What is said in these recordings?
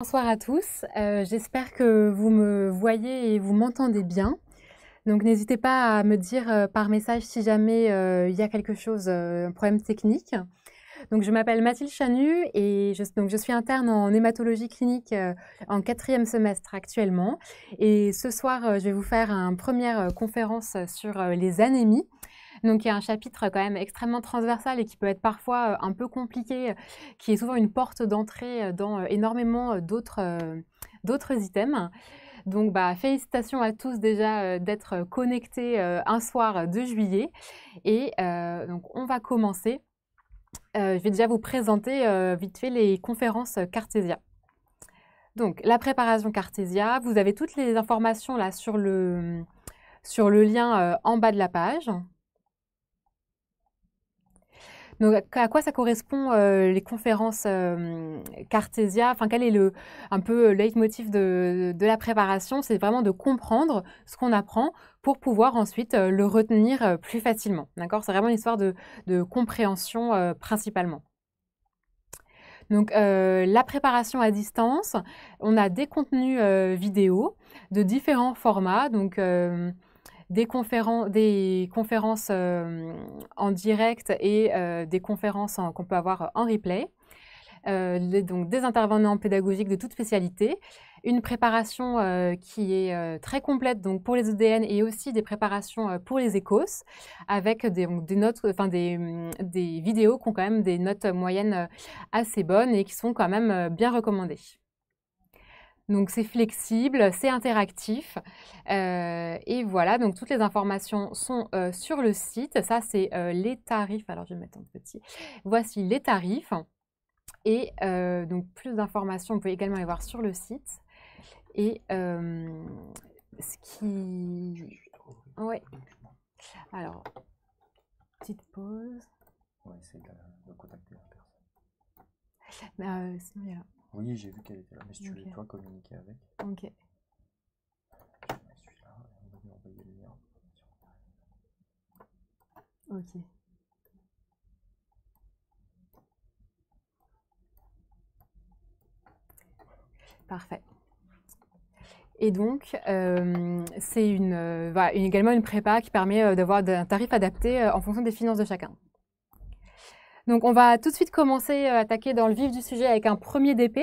Bonsoir à tous, euh, j'espère que vous me voyez et vous m'entendez bien. Donc n'hésitez pas à me dire euh, par message si jamais euh, il y a quelque chose, un problème technique. Donc je m'appelle Mathilde Chanu et je, donc, je suis interne en hématologie clinique en quatrième semestre actuellement. Et ce soir, je vais vous faire une première conférence sur les anémies. Donc il y a un chapitre quand même extrêmement transversal et qui peut être parfois euh, un peu compliqué, euh, qui est souvent une porte d'entrée euh, dans énormément d'autres items. Donc, bah, félicitations à tous déjà d'être connectés un soir de juillet. Et donc, on va commencer. je vais déjà vous présenter vite fait les conférences Cartésia. Donc, la préparation Cartésia, vous avez toutes les informations là sur le lien en bas de la page. Donc, à quoi ça correspond euh, les conférences euh, Enfin, quel est le, un peu le euh, leitmotiv de, la préparation C'est vraiment de comprendre ce qu'on apprend pour pouvoir ensuite euh, le retenir plus facilement. D'accord C'est vraiment une histoire de, compréhension principalement. Donc la préparation à distance, on a des contenus vidéo de différents formats. Donc euh, euh, des, conférences en direct et des conférences qu'on peut avoir en replay. Euh, donc des intervenants pédagogiques de toute spécialité, une préparation qui est très complète donc pour les ODN e et aussi des préparations pour les ECOS avec des, notes, enfin des, mm, des vidéos qui ont quand même des notes moyennes assez bonnes et qui sont quand même bien recommandées. Donc c'est flexible, c'est interactif. Euh, et voilà, donc toutes les informations sont euh, sur le site. Ça, c'est euh, les tarifs. Alors je vais mettre en petit. Voici les tarifs. Et donc plus d'informations, vous pouvez également les voir sur le site. Et ce qui... Oui. Alors, petite pause. Ouais, c'est de, contacter la personne. Bah, sinon, il y a oui, j'ai vu qu'elle était là, mais si tu veux, toi, communiquer avec. Ok. Ok. Parfait. Et donc, euh, c'est une, euh, voilà, également une prépa qui permet euh, d'avoir un tarif adapté en fonction des finances de chacun. Donc on va tout de suite commencer euh, à attaquer dans le vif du sujet avec un premier DP.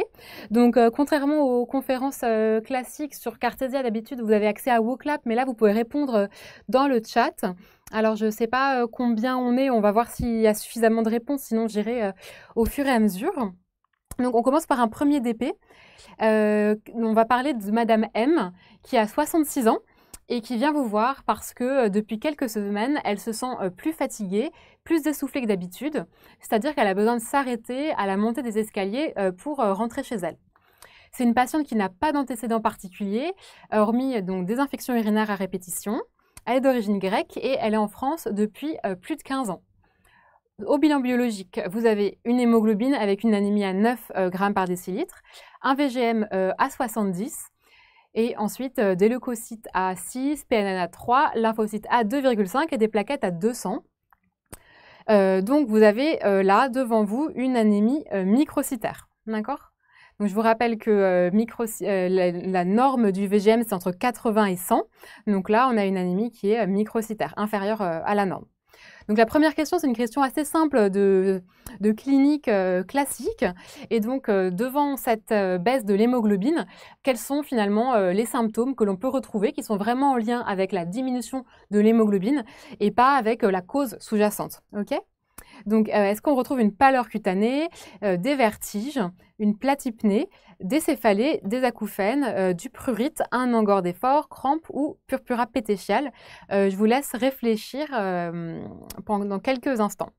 Donc euh, contrairement aux conférences euh, classiques sur Cartesia d'habitude, vous avez accès à WooClap, mais là vous pouvez répondre dans le chat. Alors je ne sais pas combien on est, on va voir s'il y a suffisamment de réponses, sinon j'irai au fur et à mesure. Donc on commence par un premier DP. on va parler de Madame M qui a 66 ans et qui vient vous voir parce que euh, depuis quelques semaines, elle se sent euh, plus fatiguée, plus essoufflée que d'habitude, c'est-à-dire qu'elle a besoin de s'arrêter à la montée des escaliers euh, pour rentrer chez elle. C'est une patiente qui n'a pas d'antécédents particuliers, hormis donc des infections urinaires à répétition. Elle est d'origine grecque et elle est en France depuis plus de 15 ans. Au bilan biologique, vous avez une hémoglobine avec une anémie à 9 grammes par décilitre, un VGM à 70, et ensuite, euh, des leucocytes à 6, PNN à 3, lymphocytes à 2,5 et des plaquettes à 200. Euh, donc, vous avez euh, là devant vous une anémie microcytaire. D'accord donc, je vous rappelle que la, la, norme du VGM, c'est entre 80 et 100. Donc là, on a une anémie qui est microcytaire, inférieure à la norme. Donc la première question, c'est une question assez simple de, de clinique euh, classique. Et donc euh, devant cette euh, baisse de l'hémoglobine, quels sont finalement les symptômes que l'on peut retrouver qui sont vraiment en lien avec la diminution de l'hémoglobine et pas avec la cause sous-jacente. OK donc, euh, est-ce qu'on retrouve une pâleur cutanée, euh, des vertiges, une platypnée, des céphalées, des acouphènes, euh, du prurite, un engor d'effort, crampes ou purpura pétéchiale Je vous laisse réfléchir pendant quelques instants.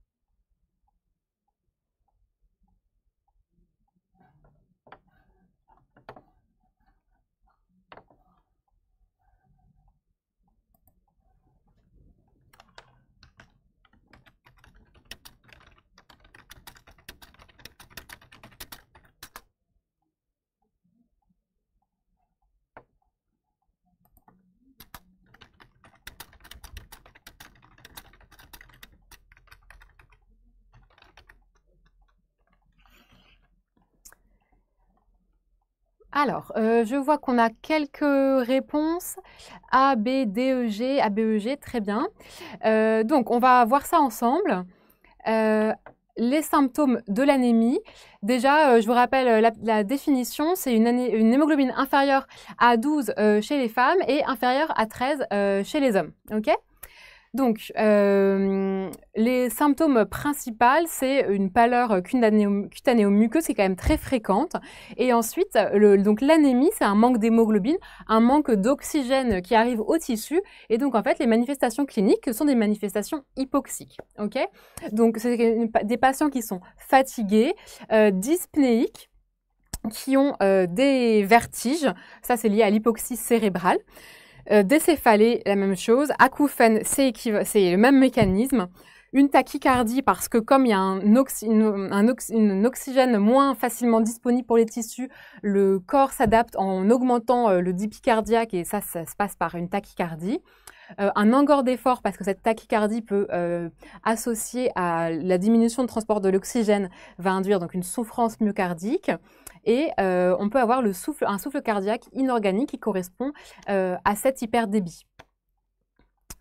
Alors, euh, je vois qu'on a quelques réponses. A, B, D, E, G. A, B, E, G, très bien. Euh, donc, on va voir ça ensemble. Euh, les symptômes de l'anémie. Déjà, je vous rappelle la, définition, c'est une, une, hémoglobine inférieure à 12 chez les femmes et inférieure à 13 chez les hommes. OK donc, euh, les symptômes principaux, c'est une pâleur cutanéomuqueuse muqueuse qui est quand même très fréquente. Et ensuite, donc l'anémie, c'est un manque d'hémoglobine, un manque d'oxygène qui arrive au tissu. Et donc, en fait, les manifestations cliniques sont des manifestations hypoxiques. donc, c'est des patients qui sont fatigués, euh, dyspnéiques qui ont euh, des vertiges, ça c'est lié à l'hypoxie cérébrale. Euh, décéphalée, la même chose. Acouphène, c'est le même mécanisme une tachycardie parce que comme il y a un, oxygène moins facilement disponible pour les tissus, le corps s'adapte en augmentant euh, le débit cardiaque et ça, ça se passe par une tachycardie. Euh, un engor d'effort parce que cette tachycardie peut euh, associer à la diminution de transport de l'oxygène va induire donc une souffrance myocardique et on peut avoir un souffle cardiaque inorganique qui correspond à cet hyperdébit.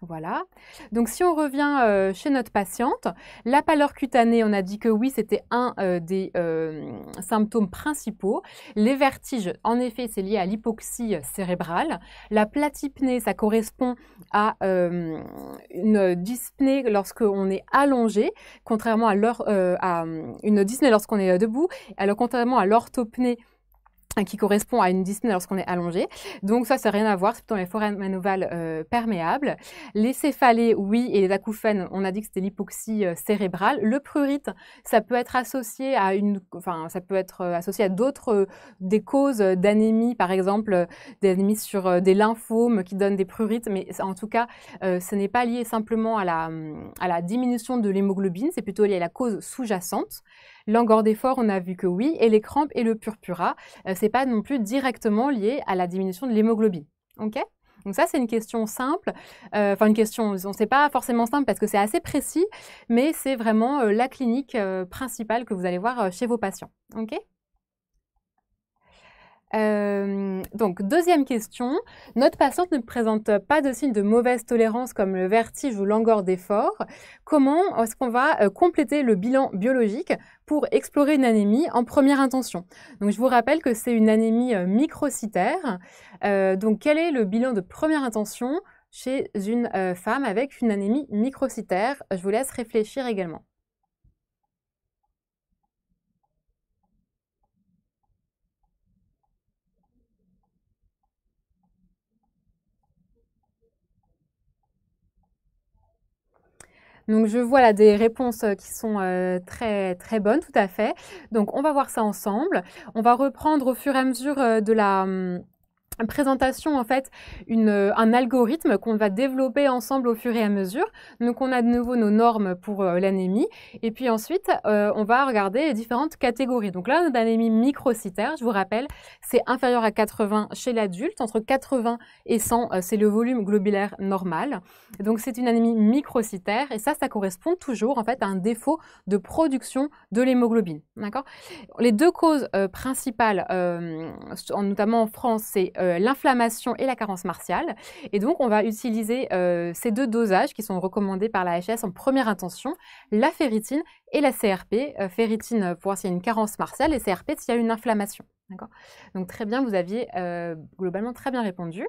Voilà. Donc si on revient euh, chez notre patiente, la pâleur cutanée, on a dit que oui, c'était un euh, des euh, symptômes principaux. Les vertiges, en effet, c'est lié à l'hypoxie cérébrale. La platypnée, ça correspond à une dyspnée lorsqu'on est allongé, contrairement à, à une dyspnée lorsqu'on est debout. Alors contrairement à l'orthopnée, Hein, qui correspond à une dyspnée lorsqu'on est allongé. Donc ça, ça n'a rien à voir, c'est plutôt les forêts ovales euh, perméables. Les céphalées, oui, et les acouphènes, on a dit que c'était l'hypoxie euh, cérébrale. Le prurite, ça peut être associé à une, enfin, ça peut être euh, associé à d'autres, des causes d'anémie, par exemple, des anémies sur des lymphomes qui donnent des prurites, mais en tout cas, ce n'est pas lié simplement à la, à la diminution de l'hémoglobine, c'est plutôt lié à la cause sous-jacente. L'angor d'effort, on a vu que oui, et les crampes et le purpura, ce euh, c'est pas non plus directement lié à la diminution de l'hémoglobine. donc ça, c'est une question simple, euh, enfin une question, on sait pas forcément simple parce que c'est assez précis, mais c'est vraiment euh, la clinique principale que vous allez voir chez vos patients. OK euh, donc, deuxième question. Notre patiente ne présente pas de signes de mauvaise tolérance comme le vertige ou l'angor d'effort. Comment est-ce qu'on va euh, compléter le bilan biologique pour explorer une anémie en première intention Donc, je vous rappelle que c'est une anémie euh, microcytaire. donc, quel est le bilan de première intention chez une femme avec une anémie microcytaire Je vous laisse réfléchir également. Donc je vois là des réponses euh, qui sont euh, très très bonnes, tout à fait. Donc on va voir ça ensemble. On va reprendre au fur et à mesure euh, de la hum, présentation en fait une, euh, un algorithme qu'on va développer ensemble au fur et à mesure. Donc on a de nouveau nos normes pour euh, l'anémie et puis ensuite euh, on va regarder les différentes catégories. Donc là on a l'anémie microcytaire, je vous rappelle, c'est inférieur à 80 chez l'adulte, entre 80 et 100 c'est le volume globulaire normal. Donc c'est une anémie microcytaire et ça ça correspond toujours en fait à un défaut de production de l'hémoglobine. D'accord Les deux causes principales notamment en France c'est euh, l'inflammation et la carence martiale. Et donc, on va utiliser euh, ces deux dosages qui sont recommandés par la HS en première intention, la ferritine et la CRP. Euh, ferritine pour s'il y a une carence martiale et CRP s'il y a une inflammation. Donc, très bien, vous aviez globalement très bien répondu.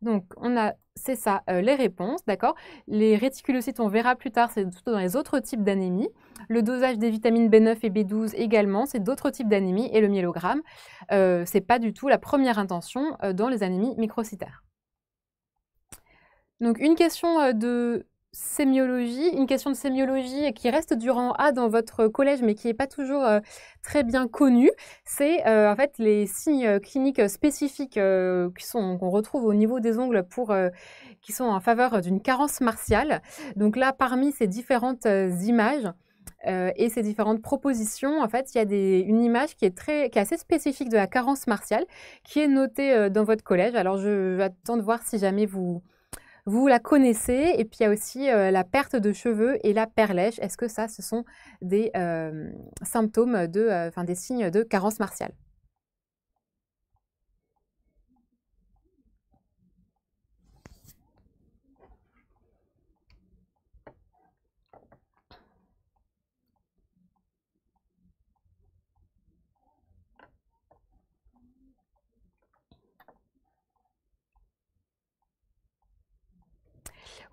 Donc, on a, c'est ça, euh, les réponses, d'accord Les réticulocytes, on verra plus tard, c'est plutôt dans les autres types d'anémie. Le dosage des vitamines B9 et B12 également, c'est d'autres types d'anémie. Et le myélogramme, ce euh, c'est pas du tout la première intention euh, dans les anémies microcytaires. Donc, une question de sémiologie, une question de sémiologie qui reste durant A dans votre collège mais qui n'est pas toujours euh, très bien connue, c'est euh, en fait les signes euh, cliniques spécifiques qui sont qu'on retrouve au niveau des ongles pour qui sont en faveur d'une carence martiale. Donc là parmi ces différentes images et ces différentes propositions, en fait, il y a des, une image qui est, très, qui est assez spécifique de la carence martiale qui est notée dans votre collège. Alors, je attendre de voir si jamais vous, vous la connaissez. Et puis il y a aussi euh, la perte de cheveux et la perlèche. Est-ce que ça, ce sont des euh, symptômes, de, euh, enfin des signes de carence martiale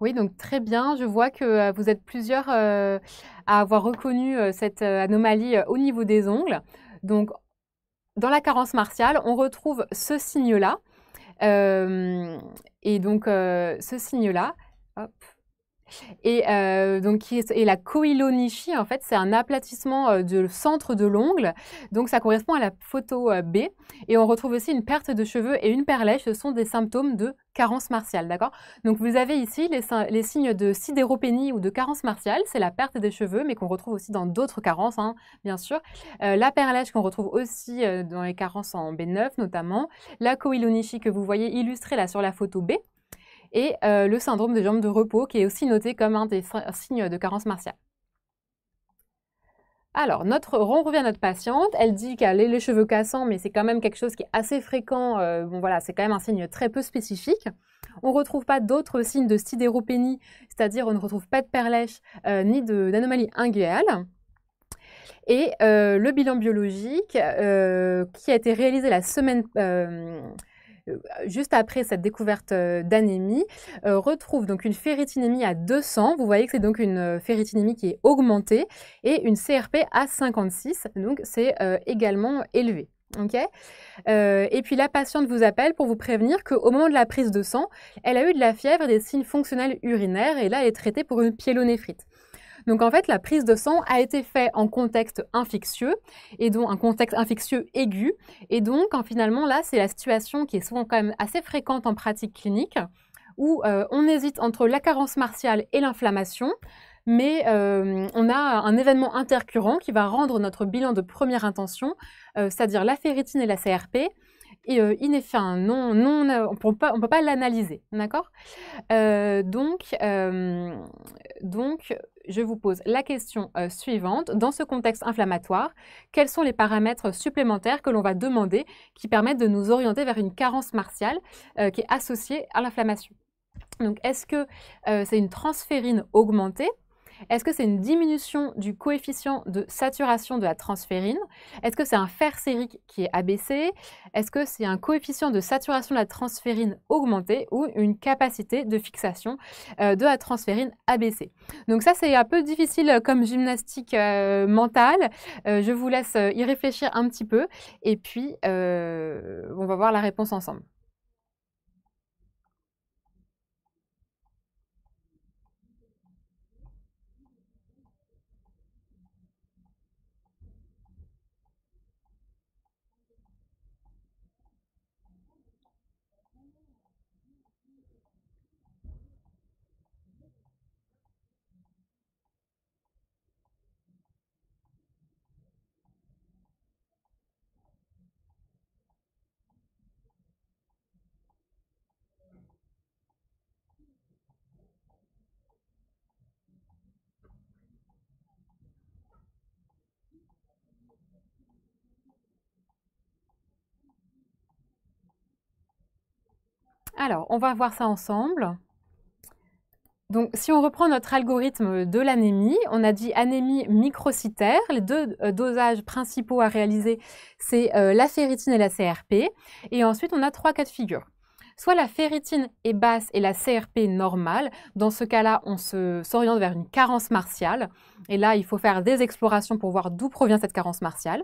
Oui, donc très bien. Je vois que euh, vous êtes plusieurs euh, à avoir reconnu euh, cette anomalie au niveau des ongles. Donc, dans la carence martiale, on retrouve ce signe-là. et donc, ce signe-là, hop, et euh, donc, la coilonichie, en fait, c'est un aplatissement euh, du centre de l'ongle. Donc, ça correspond à la photo euh, B. Et on retrouve aussi une perte de cheveux et une perlèche. Ce sont des symptômes de carence martiale, d'accord Donc, vous avez ici les, signes de sidéropénie ou de carence martiale. C'est la perte des cheveux, mais qu'on retrouve aussi dans d'autres carences, hein, bien sûr. la perlèche qu'on retrouve aussi dans les carences en B9, notamment. La coilonichie que vous voyez illustrée là sur la photo B et euh, le syndrome des jambes de repos, qui est aussi noté comme un des signes de carence martiale. Alors, notre, on revient à notre patiente. Elle dit qu'elle a les cheveux cassants, mais c'est quand même quelque chose qui est assez fréquent. Euh, bon, voilà, c'est quand même un signe très peu spécifique. On ne retrouve pas d'autres signes de sidéropénie, c'est-à-dire on ne retrouve pas de perlèche euh, ni d'anomalie inguéale. Et le bilan biologique qui a été réalisé la semaine euh, juste après cette découverte euh, d'anémie, euh, retrouve donc une ferritinémie à 200. Vous voyez que c'est donc une féritinémie qui est augmentée et une CRP à 56. Donc, c'est également élevé. OK et puis la patiente vous appelle pour vous prévenir qu'au moment de la prise de sang, elle a eu de la fièvre des signes fonctionnels urinaires et là elle est traitée pour une pyélonéphrite. Donc en fait, la prise de sang a été faite en contexte infectieux, et donc un contexte infectieux aigu. Et donc en, finalement, là, c'est la situation qui est souvent quand même assez fréquente en pratique clinique, où euh, on hésite entre la carence martiale et l'inflammation mais euh, on a un événement intercurrent qui va rendre notre bilan de première intention, euh, c'est-à-dire la ferritine et la CRP, et, hein, non, non, on ne peut pas, l'analyser, d'accord Donc, donc, je vous pose la question euh, suivante. Dans ce contexte inflammatoire, quels sont les paramètres supplémentaires que l'on va demander qui permettent de nous orienter vers une carence martiale euh, qui est associée à l'inflammation Donc, est-ce que euh, c'est une transférine augmentée est-ce que c'est une diminution du coefficient de saturation de la transférine Est-ce que c'est un fer sérique qui est abaissé Est-ce que c'est un coefficient de saturation de la transférine augmenté ou une capacité de fixation euh, de la transférine abaissée Donc ça, c'est un peu difficile euh, comme gymnastique euh, mentale. je vous laisse y réfléchir un petit peu et puis on va voir la réponse ensemble. Alors, on va voir ça ensemble. Donc, si on reprend notre algorithme de l'anémie, on a dit anémie microcytaire. Les deux euh, dosages principaux à réaliser, c'est euh, la ferritine et la CRP. Et ensuite, on a trois cas de figure. Soit la ferritine est basse et la CRP normale. Dans ce cas-là, on s'oriente vers une carence martiale. Et là, il faut faire des explorations pour voir d'où provient cette carence martiale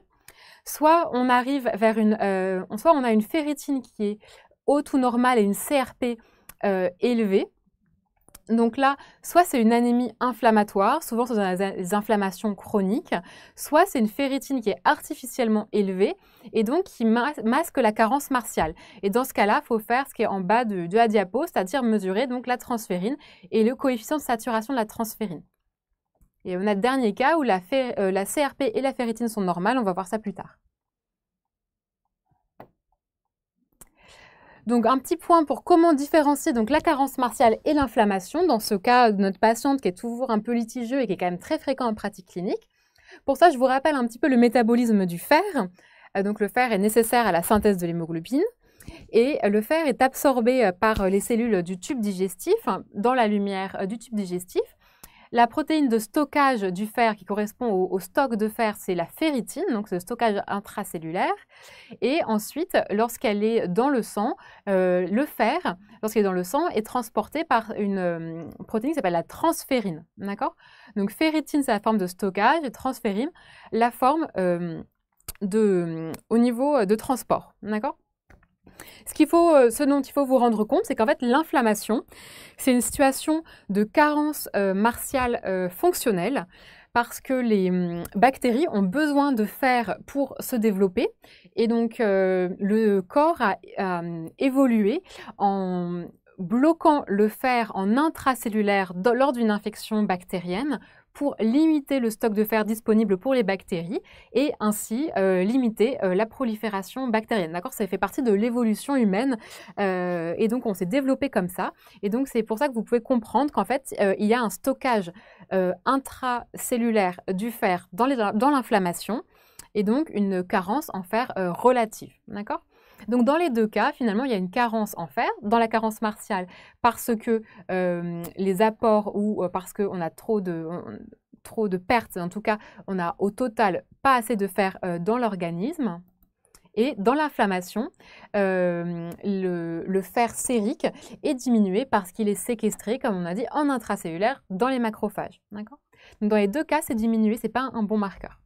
soit on arrive vers une, euh, soit on a une ferritine qui est haut ou normale et une CRP euh, élevée. Donc là, soit c'est une anémie inflammatoire, souvent ce sont des inflammations chroniques, soit c'est une ferritine qui est artificiellement élevée et donc qui masque la carence martiale. Et dans ce cas-là, il faut faire ce qui est en bas de, la diapo, c'est-à-dire mesurer donc la transférine et le coefficient de saturation de la transférine. Et on a le dernier cas où la, euh, la CRP et la ferritine sont normales, on va voir ça plus tard. Donc un petit point pour comment différencier donc la carence martiale et l'inflammation dans ce cas de notre patiente qui est toujours un peu litigieux et qui est quand même très fréquent en pratique clinique. Pour ça, je vous rappelle un petit peu le métabolisme du fer. Euh, donc le fer est nécessaire à la synthèse de l'hémoglobine et le fer est absorbé euh, par euh, les cellules du tube digestif hein, dans la lumière du tube digestif la protéine de stockage du fer qui correspond au, stock de fer, c'est la ferritine, donc ce stockage intracellulaire. Et ensuite, lorsqu'elle est dans le sang, euh, le fer, lorsqu'il est dans le sang, est transporté par une euh, protéine qui s'appelle la transférine. D'accord Donc ferritine, c'est la forme de stockage, et transférine, la forme euh, de, au niveau de transport. D'accord euh, ce, dont il faut vous rendre compte, c'est qu'en fait, l'inflammation, c'est une situation de carence euh, martiale euh, fonctionnelle parce que les hum, bactéries ont besoin de fer pour se développer. Et donc, le corps a, hum, évolué en bloquant le fer en intracellulaire lors d'une infection bactérienne pour limiter le stock de fer disponible pour les bactéries et ainsi euh, limiter euh, la prolifération bactérienne. D'accord Ça fait partie de l'évolution humaine euh, et donc on s'est développé comme ça. Et donc c'est pour ça que vous pouvez comprendre qu'en fait il y a un stockage intracellulaire du fer dans l'inflammation et donc une carence en fer relative. D'accord donc dans les deux cas, finalement, il y a une carence en fer. Dans la carence martiale, parce que euh, les apports ou euh, parce qu'on a trop de, trop de pertes, en tout cas, on a au total pas assez de fer euh, dans l'organisme. Et dans l'inflammation, le, le, fer sérique est diminué parce qu'il est séquestré, comme on a dit, en intracellulaire dans les macrophages. Dans les deux cas, c'est diminué, ce n'est pas un bon marqueur.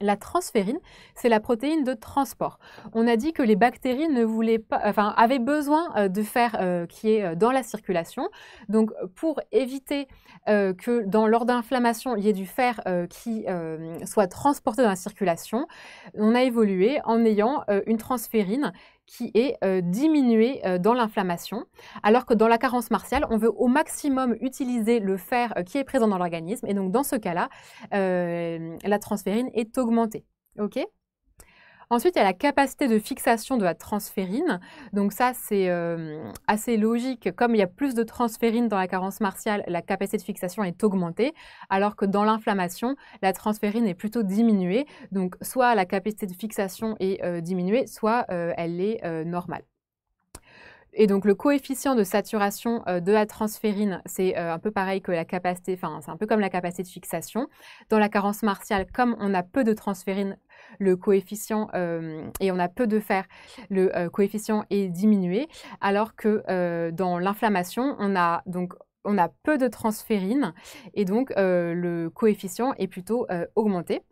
La transférine, c'est la protéine de transport. On a dit que les bactéries ne pas, enfin, avaient besoin euh, de fer euh, qui est euh, dans la circulation. Donc, pour éviter que dans, lors d'inflammation, il y ait du fer qui soit transporté dans la circulation, on a évolué en ayant une transférine qui est euh, diminué diminuée euh, dans l'inflammation, alors que dans la carence martiale, on veut au maximum utiliser le fer euh, qui est présent dans l'organisme, et donc dans ce cas-là, la transférine est augmentée. ok Ensuite, il y a la capacité de fixation de la transférine. Donc ça, c'est euh, assez logique. Comme il y a plus de transférine dans la carence martiale, la capacité de fixation est augmentée, alors que dans l'inflammation, la transférine est plutôt diminuée. Donc soit la capacité de fixation est euh, diminuée, soit euh, elle est normale. Et donc le coefficient de saturation euh, de la transférine, c'est euh, un peu pareil que la capacité, enfin c'est un peu comme la capacité de fixation. Dans la carence martiale, comme on a peu de transférine, le coefficient euh, et on a peu de fer, le coefficient est diminué, alors que dans l'inflammation, on on a peu de transférine et donc le coefficient est plutôt augmenté.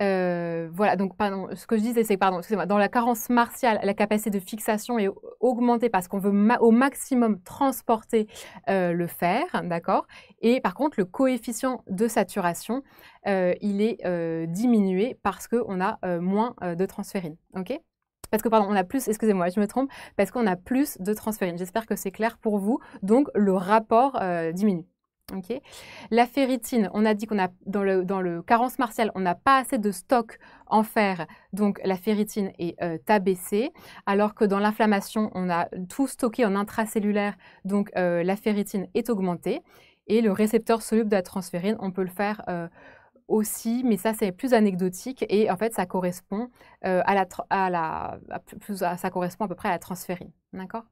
Euh, voilà, donc pardon, ce que je disais, c'est pardon, dans la carence martiale, la capacité de fixation est augmentée parce qu'on veut au maximum transporter euh, le fer, d'accord Et par contre, le coefficient de saturation, euh, il est diminué parce qu'on a moins de transférine, ok parce que, pardon, on a plus, excusez-moi, je me trompe, parce qu'on a plus de transférine. J'espère que c'est clair pour vous. Donc, le rapport diminue. La ferritine, on a dit qu'on a dans le, dans le carence martiale, on n'a pas assez de stock en fer, donc la ferritine est euh, abaissée, alors que dans l'inflammation, on a tout stocké en intracellulaire, donc euh, la ferritine est augmentée. Et le récepteur soluble de la transférine, on peut le faire euh, aussi, mais ça c'est plus anecdotique et en fait ça correspond euh, à la, à la plus ça correspond à peu près à la transférie. D'accord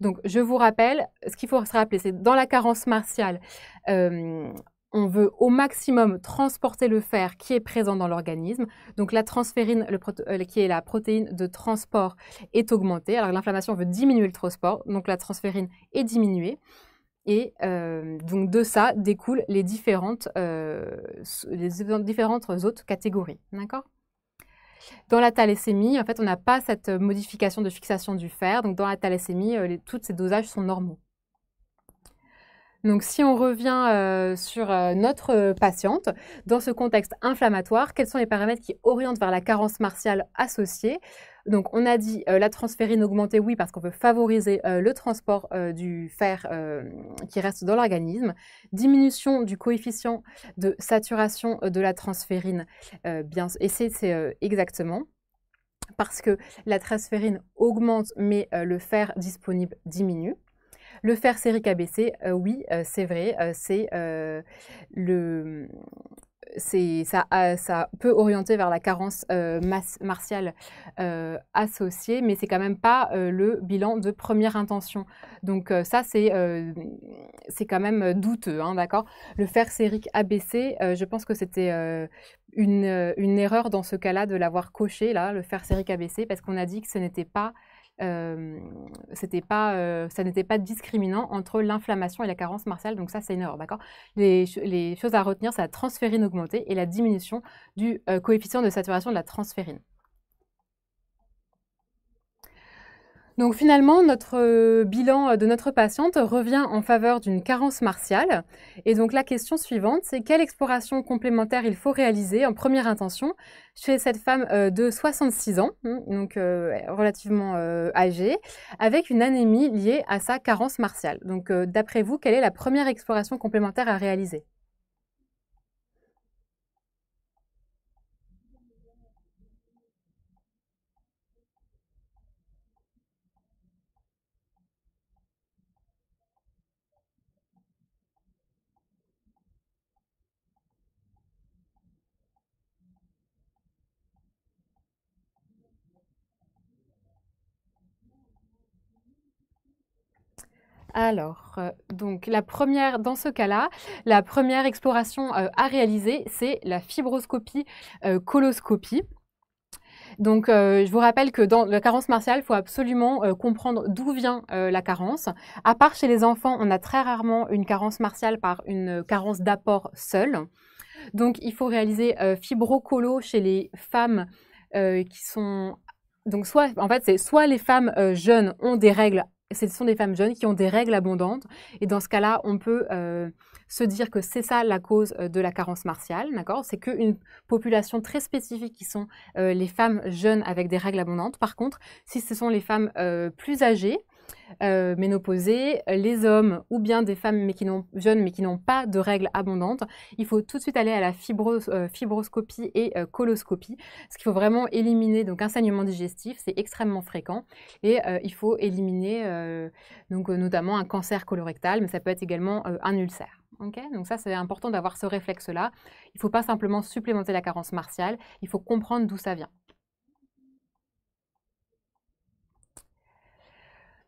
Donc je vous rappelle, ce qu'il faut se rappeler, c'est dans la carence martiale, euh, on veut au maximum transporter le fer qui est présent dans l'organisme. Donc la transférine, le euh, qui est la protéine de transport, est augmentée. Alors l'inflammation veut diminuer le transport, donc la transférine est diminuée. Et euh, donc de ça découlent les différentes, euh, les différentes autres catégories. D'accord dans la thalassémie, en fait, on n'a pas cette modification de fixation du fer. Donc, dans la thalassémie, euh, tous ces dosages sont normaux. Donc si on revient euh, sur euh, notre euh, patiente, dans ce contexte inflammatoire, quels sont les paramètres qui orientent vers la carence martiale associée donc, on a dit la transférine augmentée, oui, parce qu'on veut favoriser le transport du fer qui reste dans l'organisme. Diminution du coefficient de saturation de la transférine, bien, et c'est exactement parce que la transférine augmente, mais le fer disponible diminue. Le faire sérique euh, abaissé, oui, euh, c'est vrai, euh, c'est le. Ça, ça peut orienter vers la carence martiale associée, mais c'est quand même pas le bilan de première intention. Donc ça, c'est quand même douteux, hein, d'accord Le fer sérique abaissé, je pense que c'était une, erreur dans ce cas-là de l'avoir coché, là, le fer sérique abaissé, parce qu'on a dit que ce n'était pas euh, euh, ça n'était pas discriminant entre l'inflammation et la carence martiale. Donc ça, c'est une erreur, d'accord les, choses à retenir, c'est la transférine augmentée et la diminution du euh, coefficient de saturation de la transférine. Donc finalement, notre euh, bilan euh, de notre patiente revient en faveur d'une carence martiale. Et donc la question suivante, c'est quelle exploration complémentaire il faut réaliser en première intention chez cette femme euh, de 66 ans, hein, donc relativement âgée, avec une anémie liée à sa carence martiale. Donc d'après vous, quelle est la première exploration complémentaire à réaliser Alors, euh, donc la première, dans ce cas-là, la première exploration euh, à réaliser, c'est la fibroscopie euh, coloscopie. Donc, je vous rappelle que dans la carence martiale, il faut absolument comprendre d'où vient la carence. À part chez les enfants, on a très rarement une carence martiale par une carence d'apport seule. Donc, il faut réaliser fibrocolo chez les femmes qui sont donc soit, en fait, c'est soit les femmes jeunes ont des règles ce sont des femmes jeunes qui ont des règles abondantes. Et dans ce cas-là, on peut euh, se dire que c'est ça la cause euh, de la carence martiale, C'est qu'une population très spécifique qui sont euh, les femmes jeunes avec des règles abondantes. Par contre, si ce sont les femmes plus âgées, euh, les hommes ou bien des femmes mais qui jeunes mais qui n'ont pas de règles abondantes, il faut tout de suite aller à la euh, fibroscopie et euh, coloscopie, ce qu'il faut vraiment éliminer donc un saignement digestif, c'est extrêmement fréquent, et euh, il faut éliminer donc notamment un cancer colorectal, mais ça peut être également un ulcère. donc ça, c'est important d'avoir ce réflexe-là. Il ne faut pas simplement supplémenter la carence martiale, il faut comprendre d'où ça vient.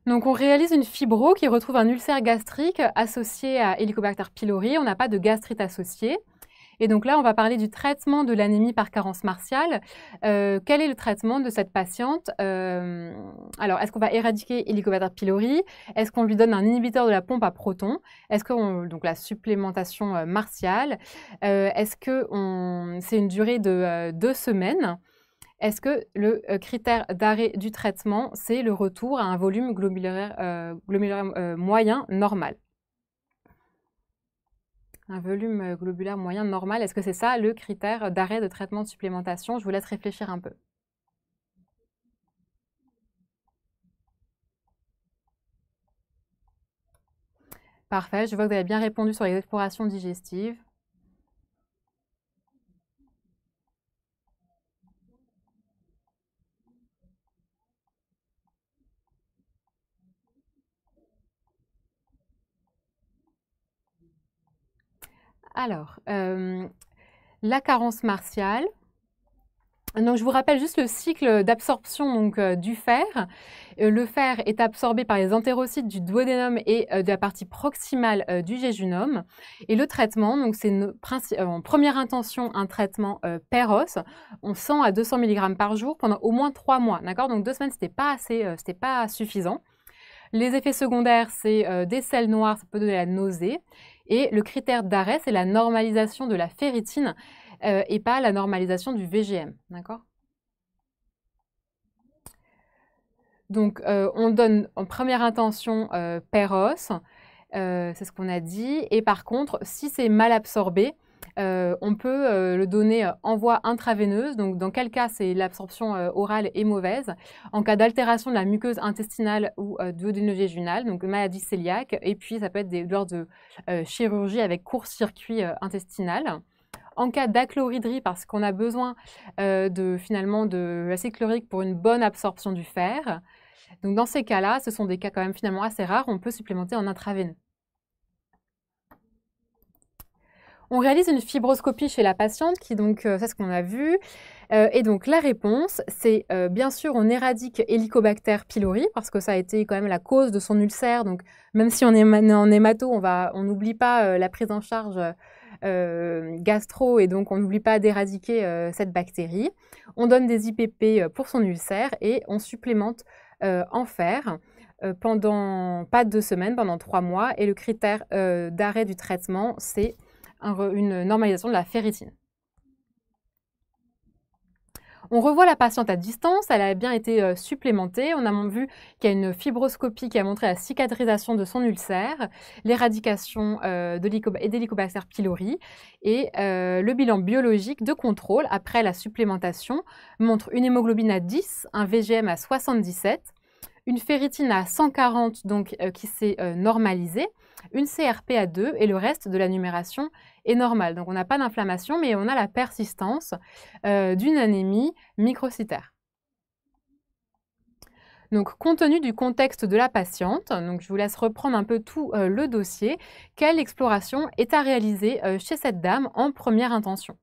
Donc on réalise une fibro qui retrouve un ulcère gastrique associé à Helicobacter pylori. On n'a pas de gastrite associée. Et donc là, on va parler du traitement de l'anémie par carence martiale. Euh, quel est le traitement de cette patiente euh, Alors, est-ce qu'on va éradiquer Helicobacter pylori Est-ce qu'on lui donne un inhibiteur de la pompe à protons Est-ce qu'on donc la supplémentation euh, martiale Est-ce que c'est une durée de deux semaines est-ce que le euh, critère d'arrêt du traitement, c'est le retour à un volume globulaire euh, euh, moyen normal un volume globulaire moyen normal, est-ce que c'est ça le critère d'arrêt de traitement de supplémentation Je vous laisse réfléchir un peu. Parfait, je vois que vous avez bien répondu sur les explorations digestives. Alors, euh, la carence martiale. Donc, je vous rappelle juste le cycle d'absorption donc, euh, du fer. Euh, le fer est absorbé par les entérocytes du duodénum et de la partie proximale du jéjunum. Et le traitement, donc, c'est en première intention un traitement PEROS. On sent à 200 mg par jour pendant au moins trois mois. D'accord Donc, deux semaines, ce n'était pas assez, pas suffisant. Les effets secondaires, c'est des selles noires, ça peut donner la nausée. Et le critère d'arrêt, c'est la normalisation de la ferritine euh, et pas la normalisation du VGM. D'accord Donc, euh, on donne en première intention euh, PEROS, euh, c'est ce qu'on a dit. Et par contre, si c'est mal absorbé, euh, on peut euh, le donner euh, en voie intraveineuse, donc dans quel cas c'est l'absorption orale est mauvaise, en cas d'altération de la muqueuse intestinale ou du jéjunale donc maladie cœliaque, et puis ça peut être des, de de chirurgie avec court-circuit intestinal en cas d'achlorhydrie parce qu'on a besoin de finalement de l'acide chlorique pour une bonne absorption du fer. Donc dans ces cas-là, ce sont des cas quand même finalement assez rares, on peut supplémenter en intraveine On réalise une fibroscopie chez la patiente, qui donc, euh, c'est ce qu'on a vu. Euh, et donc la réponse, c'est euh, bien sûr on éradique Helicobacter pylori parce que ça a été quand même la cause de son ulcère. Donc même si on est en hémato, on va, on n'oublie pas la prise en charge gastro et donc on n'oublie pas d'éradiquer cette bactérie. On donne des IPP pour son ulcère et on supplémente en fer pendant pas deux semaines, pendant trois mois. Et le critère d'arrêt du traitement, c'est une normalisation de la ferritine. On revoit la patiente à distance, elle a bien été euh, supplémentée. On a vu qu'il y a une fibroscopie qui a montré la cicatrisation de son ulcère, l'éradication euh, de d'Helicobacter pylori et euh, le bilan biologique de contrôle après la supplémentation montre une hémoglobine à 10, un VGM à 77, une ferritine à 140 donc, euh, qui s'est euh, normalisée, une CRP à 2 et le reste de la numération est normal. Donc on n'a pas d'inflammation, mais on a la persistance euh, d'une anémie microcytaire. Donc, compte tenu du contexte de la patiente, donc je vous laisse reprendre un peu tout le dossier, quelle exploration est à réaliser chez cette dame en première intention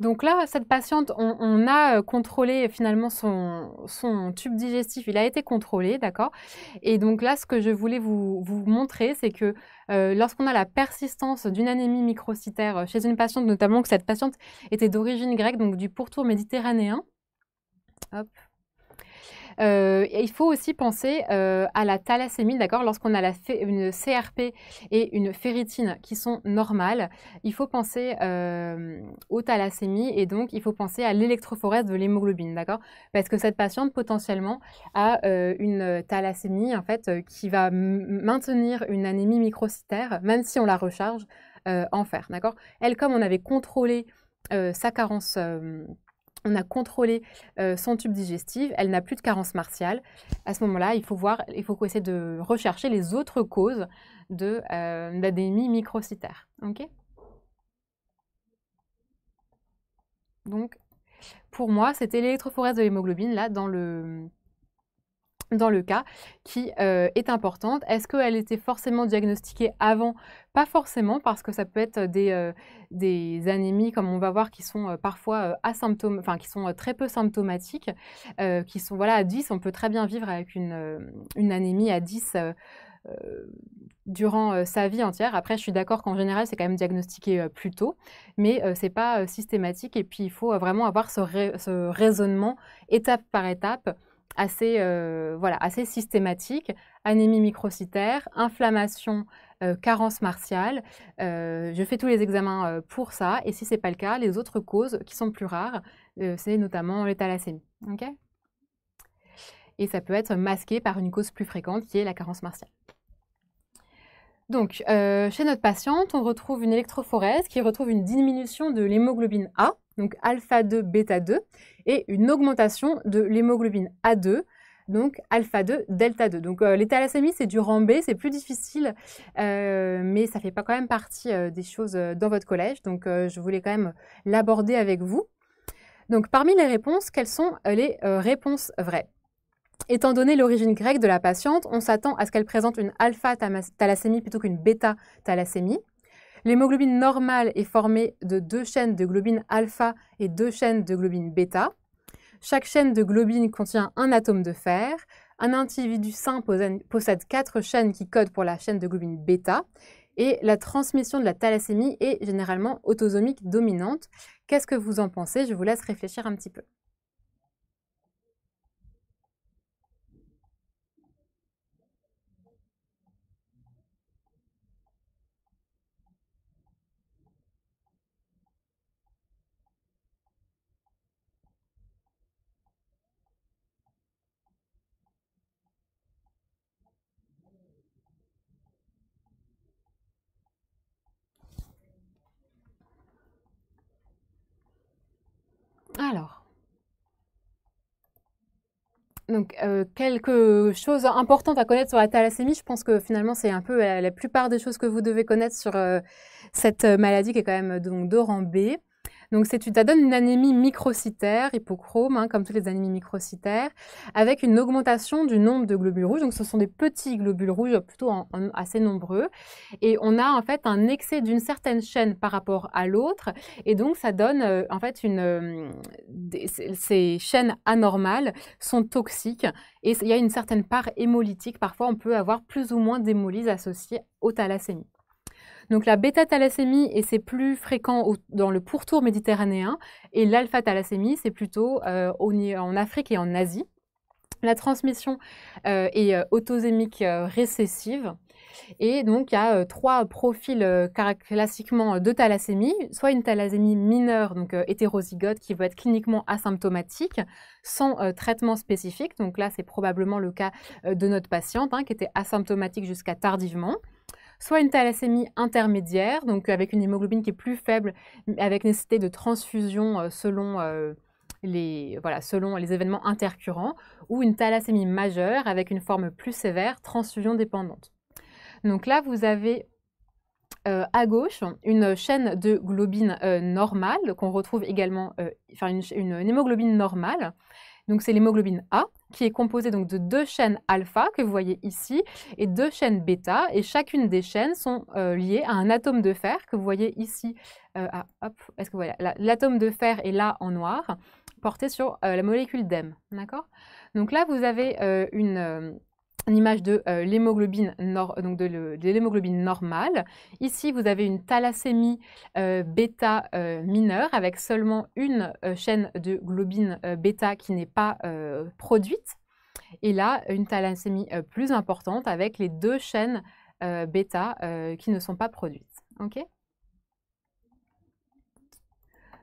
Donc là, cette patiente, on, a euh, contrôlé finalement son, tube digestif, il a été contrôlé, d'accord Et donc là, ce que je voulais vous, montrer, c'est que euh, lorsqu'on a la persistance d'une anémie microcytaire euh, chez une patiente, notamment que cette patiente était d'origine grecque, donc du pourtour méditerranéen, hop, euh, il faut aussi penser euh, à la thalassémie, d'accord Lorsqu'on a la une CRP et une ferritine qui sont normales, il faut penser euh, aux thalassémies et donc il faut penser à l'électrophorèse de l'hémoglobine, d'accord Parce que cette patiente potentiellement a une thalassémie en fait qui va maintenir une anémie microcytaire, même si on la recharge en fer, d'accord Elle, comme on avait contrôlé sa carence on a contrôlé euh, son tube digestif, elle n'a plus de carence martiale. À ce moment-là, il faut voir, il faut essayer de rechercher les autres causes de euh, microcytaire. Donc, pour moi, c'était l'électrophorèse de l'hémoglobine là dans le dans le cas qui euh, est importante. Est-ce qu'elle était forcément diagnostiquée avant Pas forcément, parce que ça peut être des, euh, anémies, comme on va voir, qui sont euh, parfois asymptomatiques, enfin, qui sont très peu symptomatiques, qui sont voilà, à 10, on peut très bien vivre avec une, anémie à 10. durant sa vie entière. Après, je suis d'accord qu'en général, c'est quand même diagnostiqué plus tôt, mais c'est ce n'est pas systématique. Et puis, il faut vraiment avoir ce raisonnement étape par étape euh, assez, systématique. Anémie microcytaire, inflammation, euh, carence martiale. Euh, je fais tous les examens pour ça. Et si ce n'est pas le cas, les autres causes qui sont plus rares, c'est notamment l'étalacémie. et ça peut être masqué par une cause plus fréquente qui est la carence martiale. Donc, chez notre patiente, on retrouve une électrophorèse qui retrouve une diminution de l'hémoglobine A, donc alpha 2, bêta 2, et une augmentation de l'hémoglobine A2, donc alpha 2, delta 2. Donc euh, les c'est du B, c'est plus difficile, euh, mais ça fait pas quand même partie euh, des choses dans votre collège. Donc je voulais quand même l'aborder avec vous. Donc parmi les réponses, quelles sont les réponses vraies Étant donné l'origine grecque de la patiente, on s'attend à ce qu'elle présente une alpha thalassémie plutôt qu'une bêta thalassémie. L'hémoglobine normale est formée de deux chaînes de globine alpha et deux chaînes de globine bêta. Chaque chaîne de globine contient un atome de fer. Un individu sain possède quatre chaînes qui codent pour la chaîne de globine bêta. Et la transmission de la thalassémie est généralement autosomique dominante. Qu'est-ce que vous en pensez Je vous laisse réfléchir un petit peu. Donc, euh, quelque chose à connaître sur la thalassémie, je pense que finalement, c'est un peu euh, la, plupart des choses que vous devez connaître sur euh, cette maladie qui est quand même donc d'or en B. Donc tu donne une anémie microcytaire, hypochrome, hein, comme toutes les anémies microcytaires, avec une augmentation du nombre de globules rouges. Donc ce sont des petits globules rouges, plutôt assez nombreux. Et on a en fait un excès d'une certaine chaîne par rapport à l'autre. Et donc ça donne euh, en fait une... Euh, ces chaînes anormales sont toxiques et il y a une certaine part hémolytique. Parfois on peut avoir plus ou moins d'hémolyse associée aux thalassémies. Donc la bêta-thalassémie, et c'est plus fréquent dans le pourtour méditerranéen, et l'alpha-thalassémie, c'est plutôt euh, en Afrique et en Asie. La transmission euh, est euh, autosémique récessive. Et donc, il y a trois profils classiquement de thalassémie, soit une thalassémie mineure, donc hétérozygote, qui va être cliniquement asymptomatique, sans traitement spécifique. Donc là, c'est probablement le cas de notre patiente, hein, qui était asymptomatique jusqu'à tardivement soit une thalassémie intermédiaire, donc avec une hémoglobine qui est plus faible, avec nécessité de transfusion euh, euh, selon, les, événements intercurrents, ou une thalassémie majeure avec une forme plus sévère, transfusion dépendante. Donc là, vous avez euh, à gauche une chaîne de globine normale qu'on retrouve également, enfin une, hémoglobine normale donc c'est l'hémoglobine A qui est composée donc de deux chaînes alpha que vous voyez ici et deux chaînes bêta et chacune des chaînes sont euh, liées à un atome de fer que vous voyez ici. Euh, ah, est-ce que vous l'atome de fer est là en noir porté sur euh, la molécule d'EM, d'accord Donc là vous avez une une image euh, de l'hémoglobine normale. Ici, vous avez une thalassémie euh, bêta euh, mineure avec seulement une chaîne de globine bêta qui n'est pas produite. Et là, une thalassémie plus importante avec les deux chaînes bêta qui ne sont pas produites.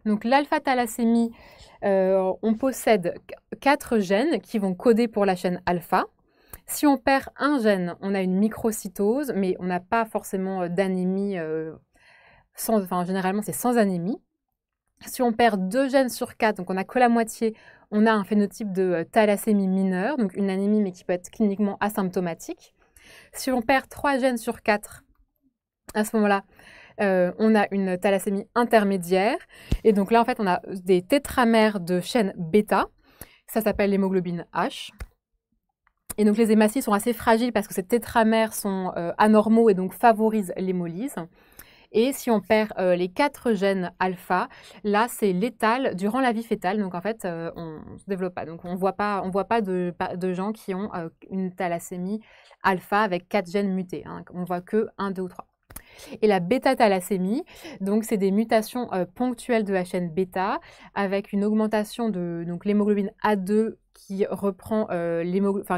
donc l'alpha-thalassémie, on possède quatre gènes qui vont coder pour la chaîne alpha. Si on perd un gène, on a une microcytose, mais on n'a pas forcément euh, d'anémie, euh, enfin généralement c'est sans anémie. Si on perd deux gènes sur quatre, donc on n'a que la moitié, on a un phénotype de euh, thalassémie mineure, donc une anémie mais qui peut être cliniquement asymptomatique. Si on perd trois gènes sur quatre, à ce moment-là, on a une thalassémie intermédiaire. Et donc là, en fait, on a des tétramères de chaîne bêta. Ça s'appelle l'hémoglobine H. Et donc les hématies sont assez fragiles parce que ces tétramères sont euh, anormaux et donc favorisent l'hémolyse. Et si on perd euh, les quatre gènes alpha, là c'est létal durant la vie fétale. Donc en fait, euh, on ne se développe pas. Donc on ne voit pas de, gens qui ont une thalassémie alpha avec quatre gènes mutés. On hein. On voit que un, 2 ou trois. Et la bêta-thalassémie, donc c'est des mutations ponctuelles de la chaîne bêta avec une augmentation de l'hémoglobine A2 qui reprend euh,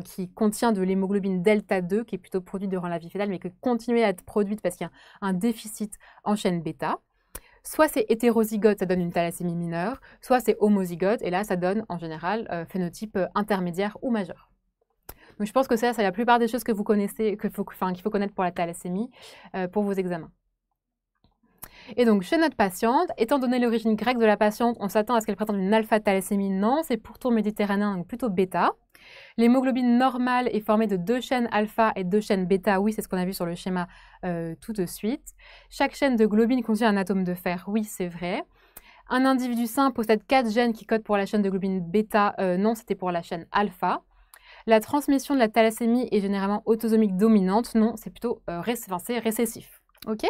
qui contient de l'hémoglobine delta 2 qui est plutôt produite durant la vie fœtale mais qui continue à être produite parce qu'il y a un déficit en chaîne bêta. Soit c'est hétérozygote, ça donne une thalassémie mineure, soit c'est homozygote et là ça donne en général euh, phénotype euh, intermédiaire ou majeur. Donc je pense que ça, c'est la plupart des choses que vous connaissez, qu'il faut, connaître pour la thalassémie, pour vos examens. Et donc, chez notre patiente, étant donné l'origine grecque de la patiente, on s'attend à ce qu'elle présente une alpha-thalassémie. Non, c'est pourtant méditerranéen, donc plutôt bêta. L'hémoglobine normale est formée de deux chaînes alpha et deux chaînes bêta. Oui, c'est ce qu'on a vu sur le schéma euh, tout de suite. Chaque chaîne de globine contient un atome de fer. Oui, c'est vrai. Un individu sain possède quatre gènes qui codent pour la chaîne de globine bêta. Euh, non, c'était pour la chaîne alpha. La transmission de la thalassémie est généralement autosomique dominante. Non, c'est plutôt euh, récessif. OK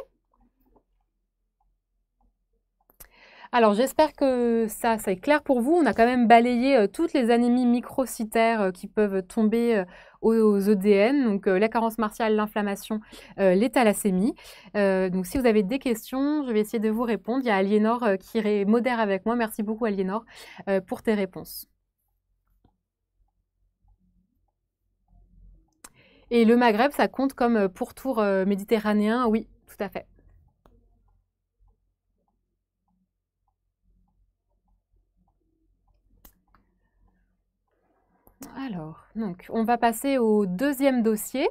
Alors j'espère que ça, est clair pour vous. On a quand même balayé euh, toutes les anémies microcytaires euh, qui peuvent tomber euh, aux, aux, EDN, donc la carence martiale, l'inflammation, les thalassémies. donc si vous avez des questions, je vais essayer de vous répondre. Il y a Aliénor qui modère avec moi. Merci beaucoup Aliénor pour tes réponses. Et le Maghreb, ça compte comme pourtour méditerranéen, oui, tout à fait. Alors, donc, on va passer au deuxième dossier.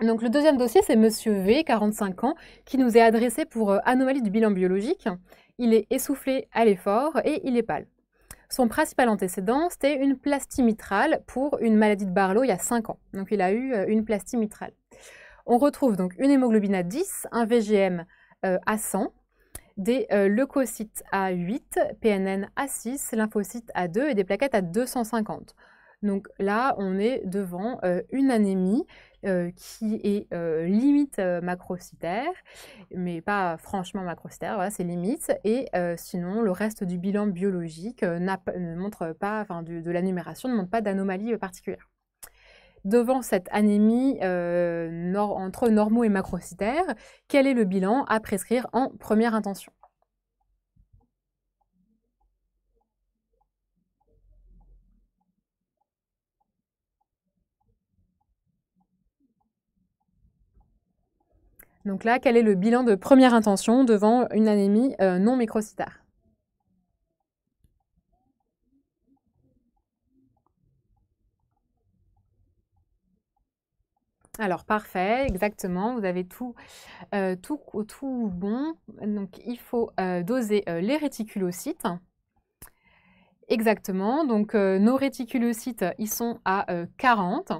Donc, le deuxième dossier, c'est Monsieur V, 45 ans, qui nous est adressé pour euh, anomalie du bilan biologique. Il est essoufflé à l'effort et il est pâle. Son principal antécédent, c'était une plastie mitrale pour une maladie de Barlow il y a 5 ans. Donc, il a eu euh, une plastie mitrale. On retrouve donc une hémoglobine à 10, un VGM euh, à 100, des leucocytes à 8, PNN à 6, lymphocytes à 2 et des plaquettes à 250. Donc là, on est devant euh, une anémie euh, qui est euh, limite macrocytaire, mais pas franchement macrocytaire, c'est limite. Et sinon, le reste du bilan biologique ne montre pas, enfin, de, de ne montre pas d'anomalie particulière devant cette anémie entre normaux et macrocytaires, quel est le bilan à prescrire en première intention Donc là, quel est le bilan de première intention devant une anémie euh, non microcytaire Alors parfait, exactement, vous avez tout, euh, tout, bon. Donc il faut euh, doser les réticulocytes. Exactement, donc nos réticulocytes, ils sont à 40.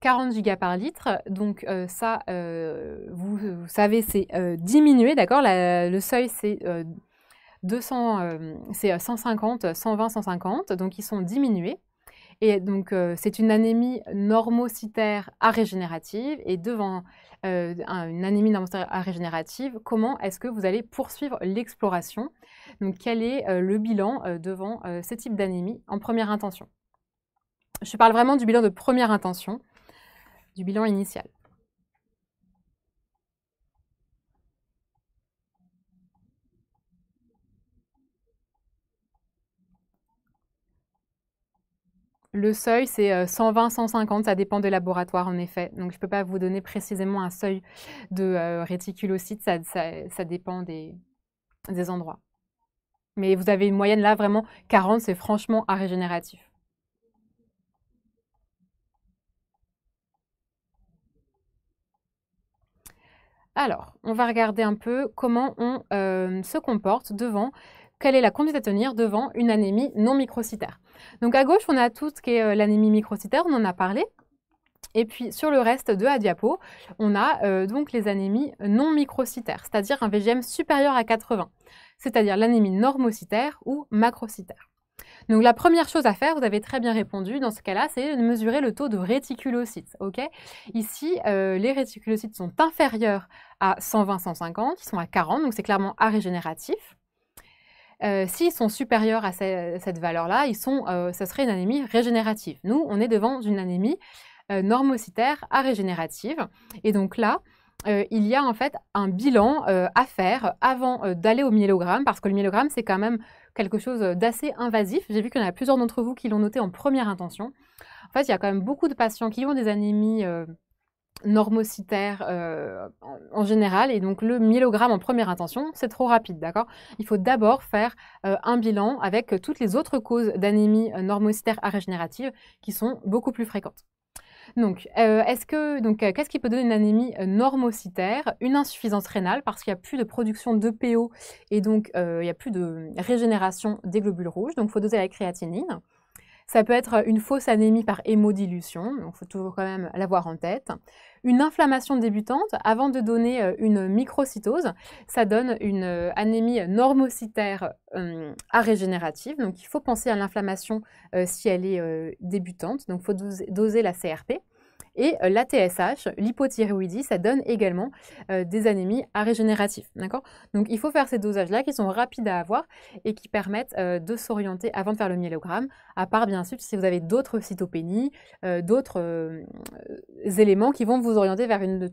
40 gigas par litre. Donc euh, ça, euh, vous, savez, c'est euh, diminué, d'accord Le seuil, c'est 200, 150, 120, 150. Donc ils sont diminués. Et donc c'est une anémie normocytaire à régénérative. Et devant une anémie normocytaire régénérative, comment est-ce que vous allez poursuivre l'exploration Donc quel est le bilan devant ce type d'anémie en première intention je parle vraiment du bilan de première intention bilan initial. Le seuil, c'est 120-150, euh, ça dépend des laboratoires en effet. Donc, je ne peux pas vous donner précisément un seuil de euh, réticulocyte, ça, ça, ça, dépend des, des endroits. Mais vous avez une moyenne là, vraiment 40, c'est franchement à régénératif. Alors, on va regarder un peu comment on euh, se comporte devant, quelle est la conduite à tenir devant une anémie non microcytaire. Donc à gauche, on a tout ce qui est euh, l'anémie microcytaire, on en a parlé. Et puis sur le reste de la diapo, on a euh, donc les anémies non microcytaires, c'est-à-dire un VGM supérieur à 80, c'est-à-dire l'anémie normocytaire ou macrocytaire. Donc la première chose à faire, vous avez très bien répondu, dans ce cas-là, c'est de mesurer le taux de réticulocytes. Ici, euh, les réticulocytes sont inférieurs à 120-150, ils sont à 40, donc c'est clairement à régénératif. Euh, s'ils sont supérieurs à cette valeur-là, ils euh, ça serait une anémie régénérative. Nous, on est devant une anémie normocytaire à Et donc là, il y a en fait un bilan à faire avant d'aller au myélogramme, parce que le myélogramme, c'est quand même quelque chose d'assez invasif. J'ai vu qu'il y en a plusieurs d'entre vous qui l'ont noté en première intention. En fait, il y a quand même beaucoup de patients qui ont des anémies euh, normocytaires euh, en, général, et donc le myélogramme en première intention, c'est trop rapide, d'accord Il faut d'abord faire euh, un bilan avec toutes les autres causes d'anémie normocytaire à régénérative qui sont beaucoup plus fréquentes. Donc, euh, est-ce que, donc, euh, qu'est-ce qui peut donner une anémie euh, normocytaire Une insuffisance rénale, parce qu'il n'y a plus de production de PO et donc il n'y a plus de hum, régénération des globules rouges. Donc, il faut doser la créatinine. Ça peut être une fausse anémie par hémodilution, donc il faut toujours quand même l'avoir en tête. Une inflammation débutante, avant de donner euh, une microcytose, ça donne une euh, anémie normocytaire euh, à régénérative. Donc il faut penser à l'inflammation si elle est débutante, donc il faut doser la CRP. Et euh, la TSH, l'hypothyroïdie, ça donne également euh, des anémies à régénératif. Donc il faut faire ces dosages-là qui sont rapides à avoir et qui permettent euh, de s'orienter avant de faire le myélogramme, à part bien sûr si vous avez d'autres cytopénies, d'autres éléments qui vont vous orienter vers une,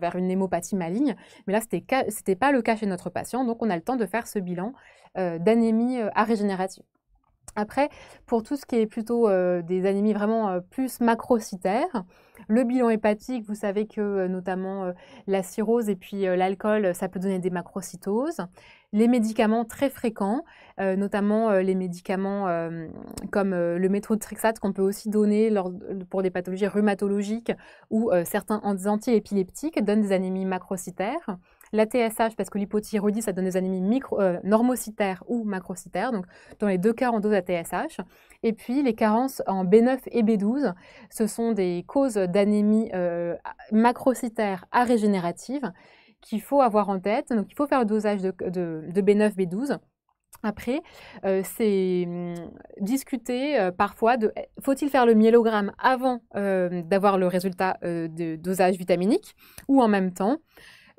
vers une hémopathie maligne. Mais là, ce n'était pas le cas chez notre patient, donc on a le temps de faire ce bilan d'anémie à régénératif. Après, pour tout ce qui est plutôt euh, des anémies vraiment euh, plus macrocytaires, le bilan hépatique, vous savez que euh, notamment la cirrhose et puis l'alcool, ça peut donner des macrocytoses. Les médicaments très fréquents, notamment les médicaments comme le méthotrexate qu'on peut aussi donner pour des pathologies rhumatologiques ou certains antiépileptiques donnent des anémies macrocytaires. L'ATSH, parce que l'hypothyroïdie, ça donne des anémies micro, euh, normocytaires ou macrocytaires. Donc, dans les deux cas, on dose ATSH. Et puis, les carences en B9 et B12, ce sont des causes d'anémie euh, macrocytaires à régénérative qu'il faut avoir en tête. Donc, il faut faire le dosage de, B9, B12. Après, euh, c'est hum, discuter parfois de faut-il faire le myélogramme avant d'avoir le résultat de dosage vitaminique ou en même temps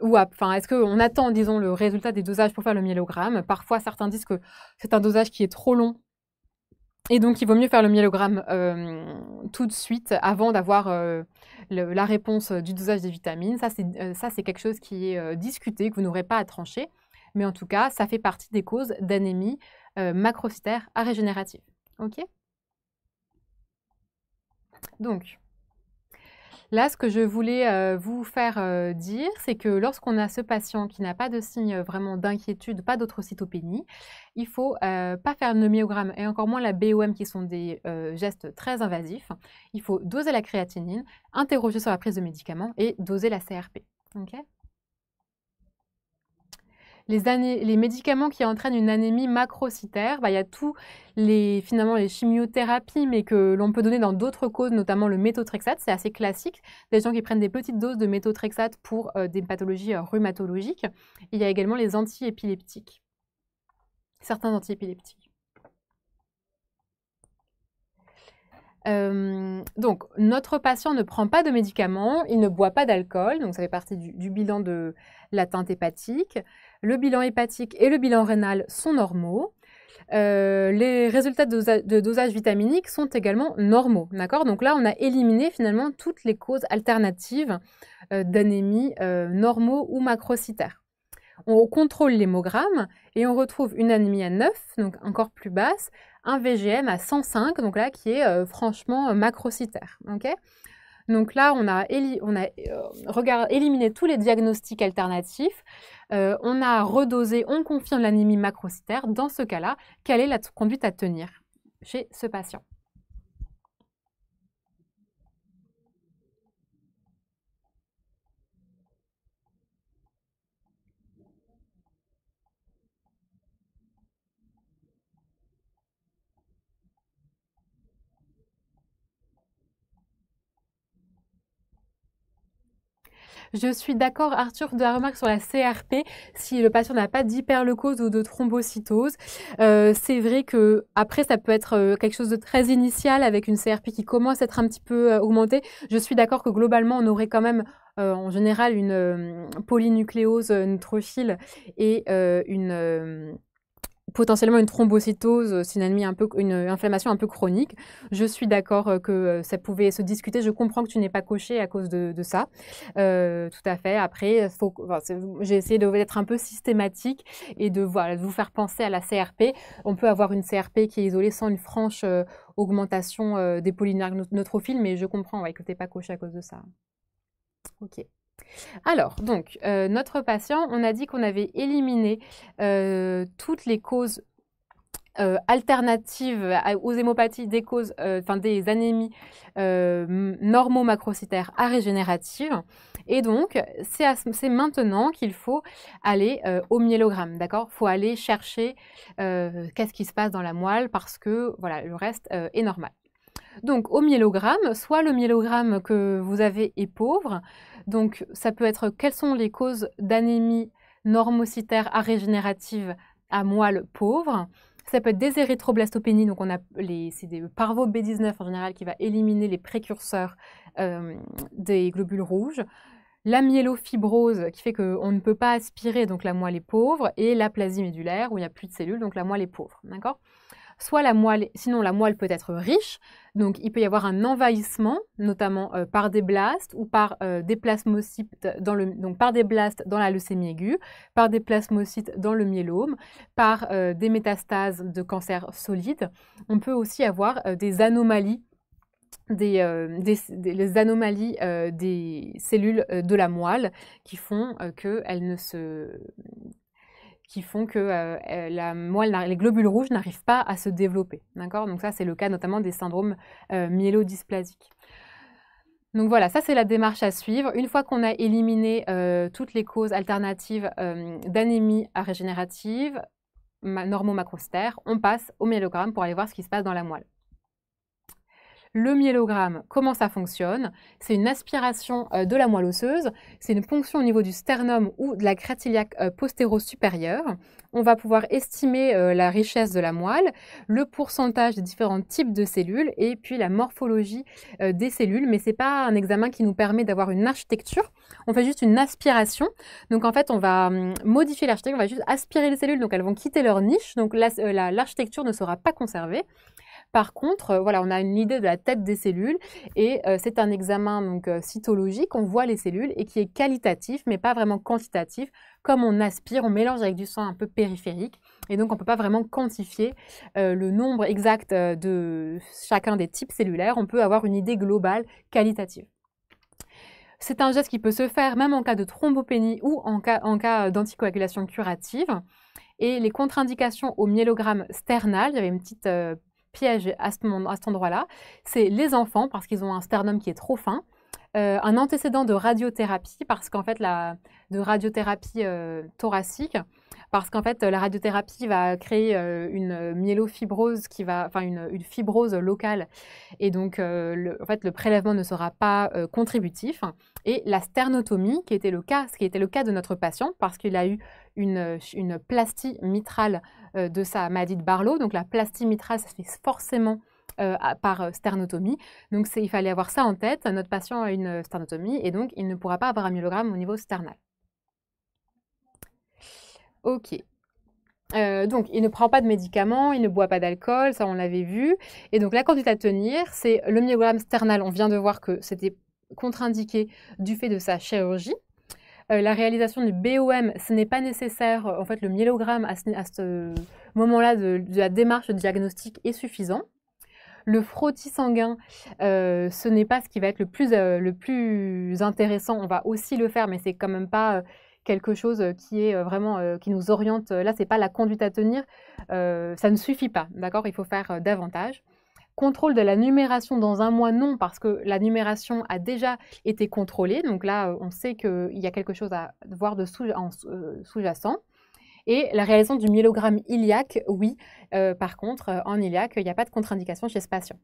ou est-ce qu'on attend, disons, le résultat des dosages pour faire le myélogramme Parfois, certains disent que c'est un dosage qui est trop long et donc, il vaut mieux faire le myélogramme euh, tout de suite avant d'avoir euh, la réponse du dosage des vitamines. Ça, c'est euh, quelque chose qui est discuté, que vous n'aurez pas à trancher. Mais en tout cas, ça fait partie des causes d'anémie macrocytaire à régénérative. OK Donc, Là, ce que je voulais euh, vous faire euh, dire, c'est que lorsqu'on a ce patient qui n'a pas de signe euh, vraiment d'inquiétude, pas d'autrocytopénie, il ne faut pas faire le myogramme et encore moins la BOM qui sont des gestes très invasifs. Il faut doser la créatinine, interroger sur la prise de médicaments et doser la CRP les, médicaments qui entraînent une anémie macrocytaire. Bah, il y a tous les, finalement, les chimiothérapies, mais que l'on peut donner dans d'autres causes, notamment le méthotrexate. C'est assez classique. Des gens qui prennent des petites doses de méthotrexate pour euh, des pathologies euh, rhumatologiques. Il y a également les antiépileptiques. Certains antiépileptiques. Euh, donc, notre patient ne prend pas de médicaments, il ne boit pas d'alcool, donc ça fait partie du bilan de l'atteinte hépatique le bilan hépatique et le bilan rénal sont normaux. Euh, les résultats de, dosage vitaminique sont également normaux. Donc là, on a éliminé finalement toutes les causes alternatives euh, d'anémie euh, normaux ou macrocytaires. On contrôle l'hémogramme et on retrouve une anémie à 9, donc encore plus basse, un VGM à 105, donc là qui est franchement macrocytaire. Donc là, on a, euh, éliminé tous les diagnostics alternatifs, euh, on a redosé, on confirme l'anémie macrocytaire. Dans ce cas-là, quelle est la conduite à tenir chez ce patient Je suis d'accord, Arthur, de la remarque sur la CRP, si le patient n'a pas d'hyperleucose ou de thrombocytose. Euh, c'est vrai que après, ça peut être euh, quelque chose de très initial avec une CRP qui commence à être un petit peu euh, augmentée. Je suis d'accord que globalement, on aurait quand même en général une polynucléose neutrophile et une potentiellement une thrombocytose, c'est euh, une un une inflammation un peu chronique. Je suis d'accord euh, que euh, ça pouvait se discuter. Je comprends que tu n'es pas coché à cause de, ça. tout à fait. Après, j'ai essayé d'être un peu systématique et de, vous faire penser à la CRP. On peut avoir une CRP qui est isolée sans une franche augmentation des des neutrophiles, mais je comprends ouais, que tu n'es pas coché à cause de ça. Ok. Alors, donc, euh, notre patient, on a dit qu'on avait éliminé euh, toutes les causes euh, alternatives aux hémopathies, des causes, enfin des anémies normomacrocytaires à régénératives. Et donc, c'est maintenant qu'il faut aller au myélogramme, d'accord Il faut aller chercher qu'est-ce qui se passe dans la moelle parce que voilà, le reste est normal. Donc au myélogramme, soit le myélogramme que vous avez est pauvre, donc ça peut être quelles sont les causes d'anémie normocytaire à régénérative à moelle pauvre, ça peut être des érythroblastopénies, donc on a les, c'est des parvo B19 en général qui va éliminer les précurseurs euh, des globules rouges, la myélofibrose qui fait qu'on ne peut pas aspirer, donc la moelle est pauvre, et la plasie médulaire où il n'y a plus de cellules, donc la moelle est pauvre, d'accord soit la moelle, sinon la moelle peut être riche, donc il peut y avoir un envahissement, notamment euh, par des blasts ou par euh, des plasmocytes dans le, donc par des dans la leucémie aiguë, par des plasmocytes dans le myélome, par euh, des métastases de cancer solide. On peut aussi avoir des anomalies des, anomalies des cellules de la moelle qui font qu'elles ne se qui font que euh, euh, la moelle, les globules rouges n'arrivent pas à se développer. D'accord Donc ça, c'est le cas notamment des syndromes euh, myélodysplasiques. Donc voilà, ça c'est la démarche à suivre. Une fois qu'on a éliminé toutes les causes alternatives d'anémie à régénérative, normo macrostère on passe au myélogramme pour aller voir ce qui se passe dans la moelle. Le myélogramme, comment ça fonctionne C'est une aspiration euh, de la moelle osseuse, c'est une ponction au niveau du sternum ou de la cratiliaque euh, postéro-supérieure. On va pouvoir estimer euh, la richesse de la moelle, le pourcentage des différents types de cellules et puis la morphologie des cellules. Mais ce n'est pas un examen qui nous permet d'avoir une architecture. On fait juste une aspiration. Donc en fait, on va hum, modifier l'architecture, on va juste aspirer les cellules, donc elles vont quitter leur niche. Donc l'architecture ne sera pas conservée. Par contre, euh, voilà, on a une idée de la tête des cellules et euh, c'est un examen donc, euh, cytologique. On voit les cellules et qui est qualitatif, mais pas vraiment quantitatif. Comme on aspire, on mélange avec du sang un peu périphérique. Et donc, on ne peut pas vraiment quantifier le nombre exact de chacun des types cellulaires. On peut avoir une idée globale qualitative. C'est un geste qui peut se faire même en cas de thrombopénie ou en cas, en cas d'anticoagulation curative. Et les contre-indications au myélogramme sternal, il y avait une petite piège à, ce à cet endroit-là, c'est les enfants, parce qu'ils ont un sternum qui est trop fin, euh, un antécédent de radiothérapie, parce qu'en fait, la, de radiothérapie euh, thoracique, parce qu'en fait, la radiothérapie va créer euh, une myélofibrose, qui va, enfin une, une, fibrose locale, et donc le, en fait, le prélèvement ne sera pas contributif. Et la sternotomie, qui était le cas, ce qui était le cas de notre patient, parce qu'il a eu une, une plastie mitrale euh, de sa maladie de Barlow. Donc la plastie ça se fait forcément euh, par euh, sternotomie. Donc il fallait avoir ça en tête. Notre patient a une sternotomie et donc il ne pourra pas avoir un myelogramme au niveau sternal. Ok. donc, il ne prend pas de médicaments, il ne boit pas d'alcool, ça on l'avait vu. Et donc, la conduite à tenir, c'est le myelogramme sternal. On vient de voir que c'était contre-indiqué du fait de sa chirurgie. Euh, la réalisation du BOM, ce n'est pas nécessaire. En fait, le myélogramme à ce, moment-là de, la démarche de est suffisant. Le frottis sanguin, euh, ce n'est pas ce qui va être euh, le plus, intéressant. On va aussi le faire, mais c'est quand même pas quelque chose qui est vraiment qui nous oriente. Là, c'est pas la conduite à tenir. ça ne suffit pas, d'accord Il faut faire davantage. Contrôle de la numération dans un mois, non, parce que la numération a déjà été contrôlée. Donc là, on sait qu'il y a quelque chose à voir de sous, en euh, sous-jacent. Et la réalisation du myélogramme iliaque, oui. Euh, par contre, euh, en iliaque, il n'y a pas de contre-indication chez ce patient.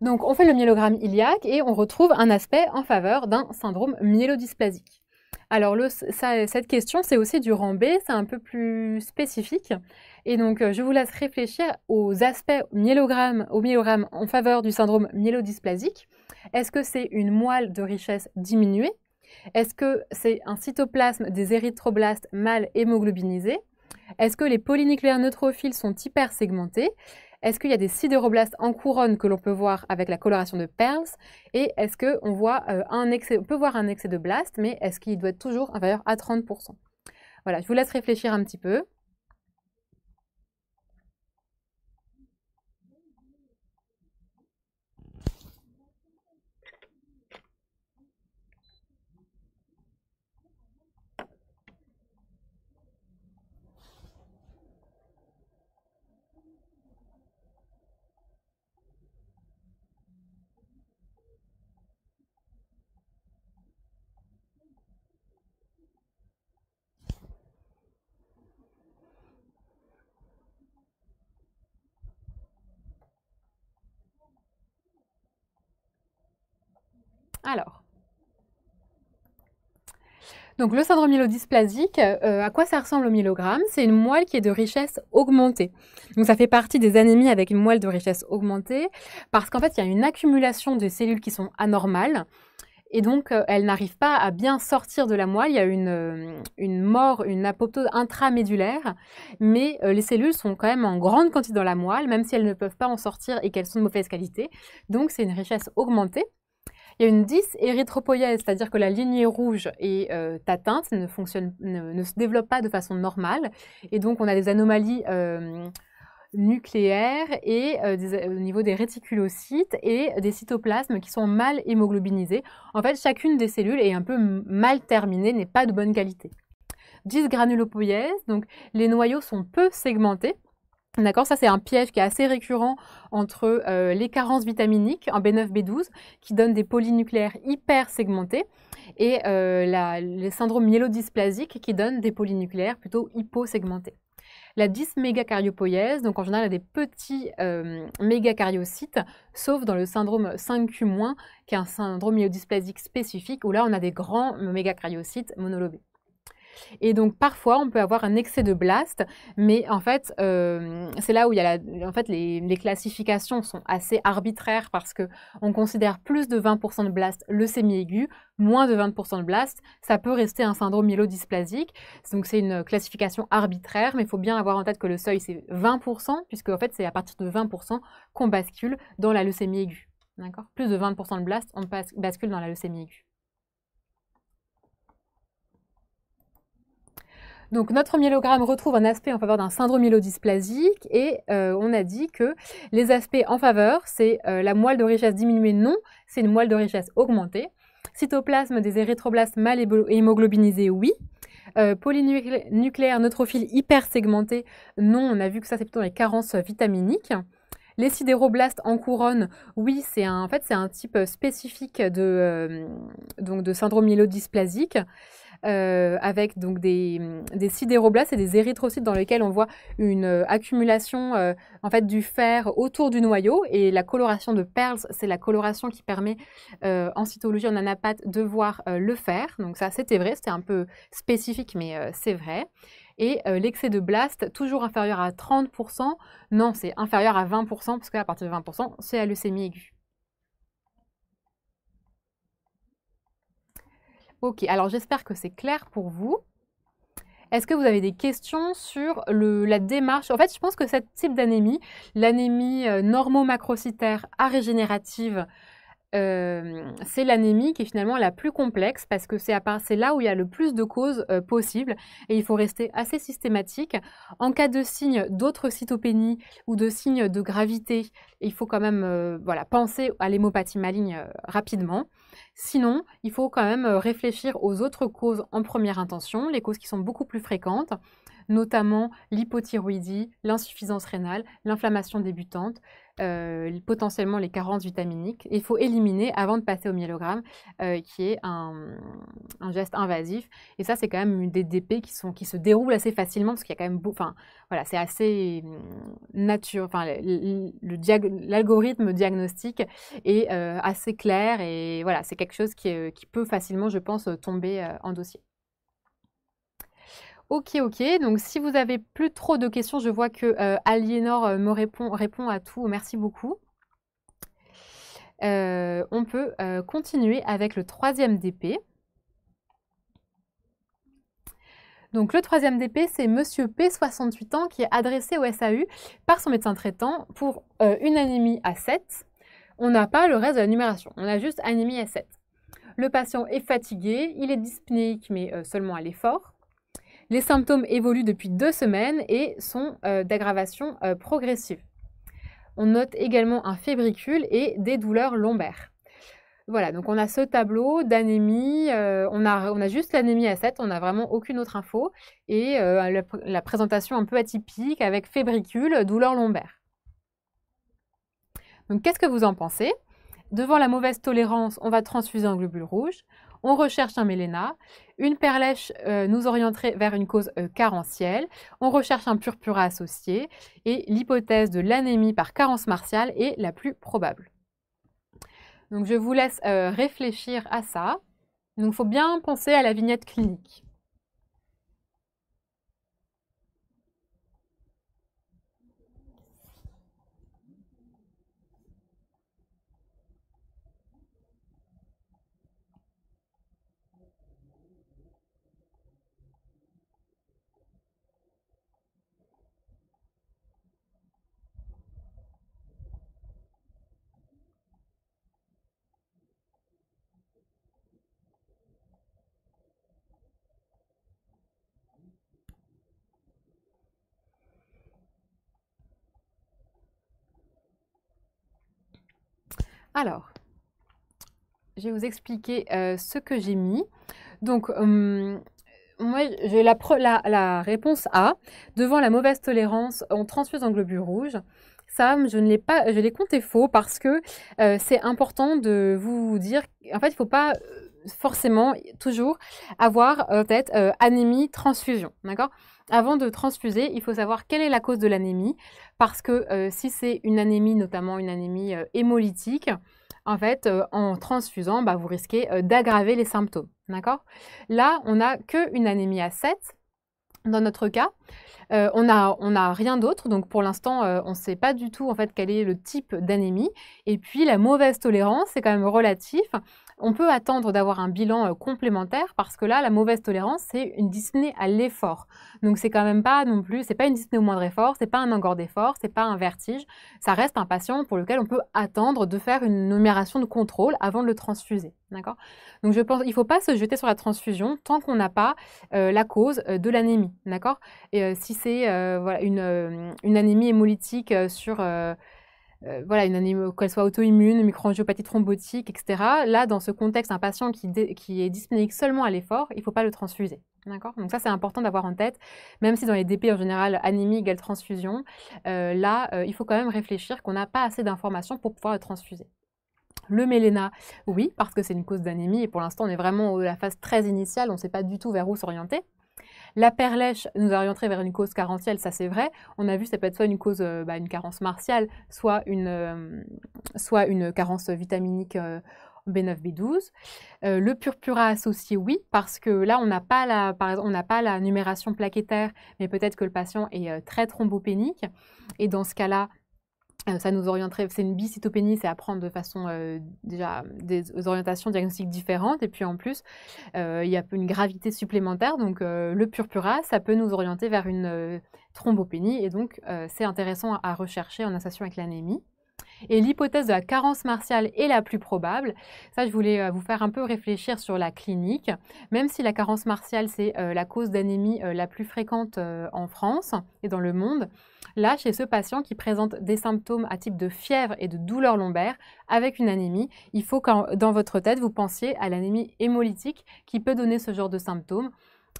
Donc, on fait le myélogramme iliaque et on retrouve un aspect en faveur d'un syndrome myélodysplasique. Alors cette question, c'est aussi du rang B, c'est un peu plus spécifique. Et donc, euh, je vous laisse réfléchir aux aspects myélogrammes, au myélogramme en faveur du syndrome myélodysplasique. Est-ce que c'est une moelle de richesse diminuée Est-ce que c'est un cytoplasme des érythroblastes mal hémoglobinisés Est-ce que les polynucléaires neutrophiles sont hypersegmentés est-ce qu'il y a des sidéroblastes en couronne que l'on peut voir avec la coloration de perles Et est-ce qu'on voit euh, un excès, on peut voir un excès de blast, mais est-ce qu'il doit être toujours inférieur à 30% Voilà, je vous laisse réfléchir un petit peu. Alors, donc le syndrome myelodysplasique, euh, à quoi ça ressemble au mylogramme C'est une moelle qui est de richesse augmentée. Donc ça fait partie des anémies avec une moelle de richesse augmentée parce qu'en fait il y a une accumulation de cellules qui sont anormales et donc euh, elles n'arrivent pas à bien sortir de la moelle. Il y a une, euh, une mort, une apoptose intramédulaire, mais les cellules sont quand même en grande quantité dans la moelle, même si elles ne peuvent pas en sortir et qu'elles sont de mauvaise qualité. Donc c'est une richesse augmentée il y a une 10 c'est-à-dire que la lignée rouge est euh, atteinte, ne, se développe pas de façon normale. Et donc, on a des anomalies euh, nucléaires et euh, au niveau des réticulocytes et des cytoplasmes qui sont mal hémoglobinisés. En fait, chacune des cellules est un peu mal terminée, n'est pas de bonne qualité. Dysgranulopoïèse, donc les noyaux sont peu segmentés D'accord Ça, c'est un piège qui est assez récurrent entre euh, les carences vitaminiques en B9, B12, qui donnent des polynucléaires hyper segmentés, et euh, les syndromes myélodysplasiques qui donnent des polynucléaires plutôt hyposegmentés. La dysmégacaryopoïèse, donc en général, a des petits euh, mégacaryocytes, sauf dans le syndrome 5Q-, qui est un syndrome myélodysplasique spécifique, où là, on a des grands mégacaryocytes monolobés. Et donc parfois, on peut avoir un excès de blast, mais en fait, euh, c'est là où il y a en fait, les, classifications sont assez arbitraires parce que on considère plus de 20% de blast leucémie aiguë, moins de 20% de blast, ça peut rester un syndrome myélodysplasique. Donc c'est une classification arbitraire, mais il faut bien avoir en tête que le seuil c'est 20%, puisque en fait c'est à partir de 20% qu'on bascule dans la leucémie aiguë. Plus de 20% de blast, on bascule dans la leucémie aiguë. Donc notre myélogramme retrouve un aspect en faveur d'un syndrome myélodysplasique et euh, on a dit que les aspects en faveur, c'est euh, la moelle de richesse diminuée non, c'est une moelle de richesse augmentée. Cytoplasme des érythroblastes mal hémoglobinisés, oui. Euh, polynucléaire neutrophile segmenté, non, on a vu que ça c'est plutôt les carences vitaminiques. Les sidéroblastes en couronne, oui, c'est un, fait, un type spécifique de, donc de syndrome myélodysplasique. Euh, avec donc des, mm, des sidéroblastes et des érythrocytes dans lesquels on voit une euh, accumulation euh, en fait du fer autour du noyau et la coloration de perles, c'est la coloration qui permet en cytologie en anapathe de voir le fer. Donc ça c'était vrai, c'était un peu spécifique mais c'est vrai et l'excès de blast toujours inférieur à 30%, non, c'est inférieur à 20%, parce qu'à partir de 20%, c'est à leucémie aiguë. Ok, alors j'espère que c'est clair pour vous. Est-ce que vous avez des questions sur la démarche En fait, je pense que ce type d'anémie, l'anémie euh, normo-macrocytaire à régénérative, euh, c'est l'anémie qui est finalement la plus complexe parce que c'est là où il y a le plus de causes euh, possibles et il faut rester assez systématique. En cas de signe d'autres cytopénies ou de signe de gravité, il faut quand même penser à l'hémopathie maligne rapidement. Sinon, il faut quand même euh, réfléchir aux autres causes en première intention, les causes qui sont beaucoup plus fréquentes, notamment l'hypothyroïdie, l'insuffisance rénale, l'inflammation débutante, euh, potentiellement les carences vitaminiques. Il faut éliminer avant de passer au myélogramme, euh, qui est un, geste invasif. Et ça, c'est quand même des DP qui, se déroulent assez facilement, parce qu'il y a quand même... Enfin, voilà, c'est assez mm, nature... Enfin, l'algorithme diagnostique est assez clair, et voilà, c'est quelque chose euh, qui, peut facilement, je pense, euh, tomber euh, en dossier. Ok, ok. Donc, si vous avez plus trop de questions, je vois que Aliénor me répond, répond à tout. Merci beaucoup. on peut continuer avec le troisième DP. Donc, le troisième DP, c'est Monsieur P, 68 ans, qui est adressé au SAU par son médecin traitant pour une anémie à 7, on n'a pas le reste de la numération, on a juste anémie à 7. Le patient est fatigué, il est dyspnéique mais euh, seulement à l'effort. Les symptômes évoluent depuis deux semaines et sont euh, d'aggravation euh, progressive. On note également un fébricule et des douleurs lombaires. Voilà, donc on a ce tableau d'anémie, on, a, on, a, juste l'anémie à 7, on n'a vraiment aucune autre info, et la, présentation un peu atypique avec fébricule, douleurs lombaires. Donc qu'est-ce que vous en pensez Devant la mauvaise tolérance, on va transfuser un globule rouge. On recherche un méléna. Une perlèche euh, nous orienterait vers une cause euh, carentielle. On recherche un purpura associé. Et l'hypothèse de l'anémie par carence martiale est la plus probable. Donc je vous laisse euh, réfléchir à ça. Donc il faut bien penser à la vignette clinique. Alors, je vais vous expliquer euh, ce que j'ai mis. Donc, hum, moi, j'ai la, réponse A. Devant la mauvaise tolérance, on transfuse en globules rouges. Ça, je ne l'ai pas, je l'ai compté faux parce que euh, c'est important de vous dire, en fait, il ne faut pas euh, forcément toujours avoir en tête anémie transfusion, d'accord avant de transfuser, il faut savoir quelle est la cause de l'anémie, parce que euh, si c'est une anémie, notamment une anémie euh, hémolytique, en fait, euh, en transfusant, bah, vous risquez d'aggraver les symptômes. Là, on n'a qu'une anémie à 7, dans notre cas. on n'a rien d'autre, donc pour l'instant, on ne sait pas du tout en fait quel est le type d'anémie. Et puis la mauvaise tolérance, c'est quand même relatif on peut attendre d'avoir un bilan euh, complémentaire parce que là, la mauvaise tolérance, c'est une dyspnée à l'effort. Donc c'est quand même pas non plus, c'est pas une dyspnée au moindre effort, c'est pas un engord d'effort, c'est pas un vertige. Ça reste un patient pour lequel on peut attendre de faire une numération de contrôle avant de le transfuser. D'accord Donc je pense, il faut pas se jeter sur la transfusion tant qu'on n'a pas euh, la cause euh, de l'anémie. D'accord Et si c'est voilà, une, une, anémie hémolytique sur euh, voilà, une qu'elle soit auto-immune, microangiopathie thrombotique, etc. Là, dans ce contexte, un patient qui, est disponible seulement à l'effort, il ne faut pas le transfuser. D'accord Donc ça, c'est important d'avoir en tête, même si dans les DP en général, anémie égale transfusion, euh, là, euh, il faut quand même réfléchir qu'on n'a pas assez d'informations pour pouvoir le transfuser. Le méléna, oui, parce que c'est une cause d'anémie et pour l'instant on est vraiment à la phase très initiale, on ne sait pas du tout vers où s'orienter. La perlèche nous orienterait vers une cause carentielle, ça c'est vrai. On a vu, ça peut être soit une cause, euh, bah, une carence martiale, soit une, euh, soit une carence vitaminique B9, euh, B12. le purpura associé, oui, parce que là, on n'a pas, la, on n'a pas la numération plaquettaire, mais peut-être que le patient est très thrombopénique. Et dans ce cas-là, euh, ça nous c'est une bicytopénie, c'est à prendre de façon euh, déjà des orientations diagnostiques différentes. Et puis en plus, euh, il y a une gravité supplémentaire. Donc le purpura, ça peut nous orienter vers une thrombopénie. Et donc c'est intéressant à rechercher en association avec l'anémie. Et l'hypothèse de la carence martiale est la plus probable. Ça, je voulais vous faire un peu réfléchir sur la clinique. Même si la carence martiale, c'est la cause d'anémie la plus fréquente en France et dans le monde, Là, chez ce patient qui présente des symptômes à type de fièvre et de douleur lombaire avec une anémie, il faut que dans votre tête, vous pensiez à l'anémie hémolytique qui peut donner ce genre de symptômes,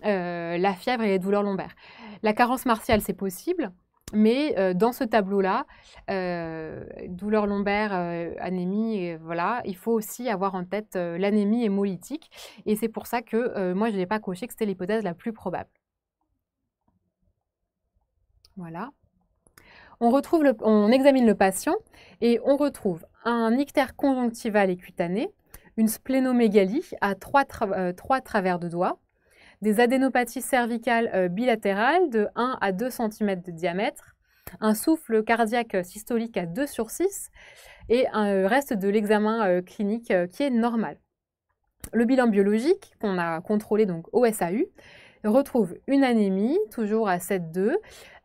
euh, la fièvre et les douleurs lombaires. La carence martiale, c'est possible. Mais euh, dans ce tableau-là, euh, douleur lombaire, anémie, voilà, il faut aussi avoir en tête l'anémie hémolytique. Et c'est pour ça que moi, je n'ai pas coché que c'était l'hypothèse la plus probable. Voilà on, examine le patient et on retrouve un ictère conjonctival et cutané, une splénomégalie à trois, euh, travers de doigts, des adénopathies cervicales euh, bilatérales de 1 à 2 cm de diamètre, un souffle cardiaque systolique à 2 sur 6 et un euh, reste de l'examen clinique qui est normal. Le bilan biologique qu'on a contrôlé, donc SAU, retrouve une anémie, toujours à 7,2,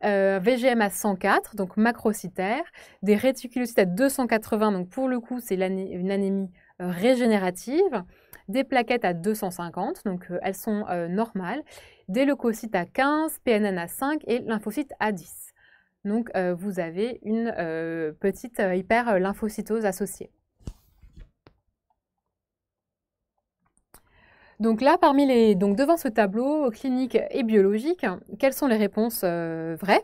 euh, VGM à 104, donc macrocytaire, des réticulocytes à 280, donc pour le coup, c'est une anémie euh, régénérative, des plaquettes à 250, donc euh, elles sont normales, des leucocytes à 15, PNN à 5 et lymphocytes à 10. Donc, vous avez une petite hyperlymphocytose associée. Donc là, parmi les, donc devant ce tableau clinique et biologique, quelles sont les réponses euh, vraies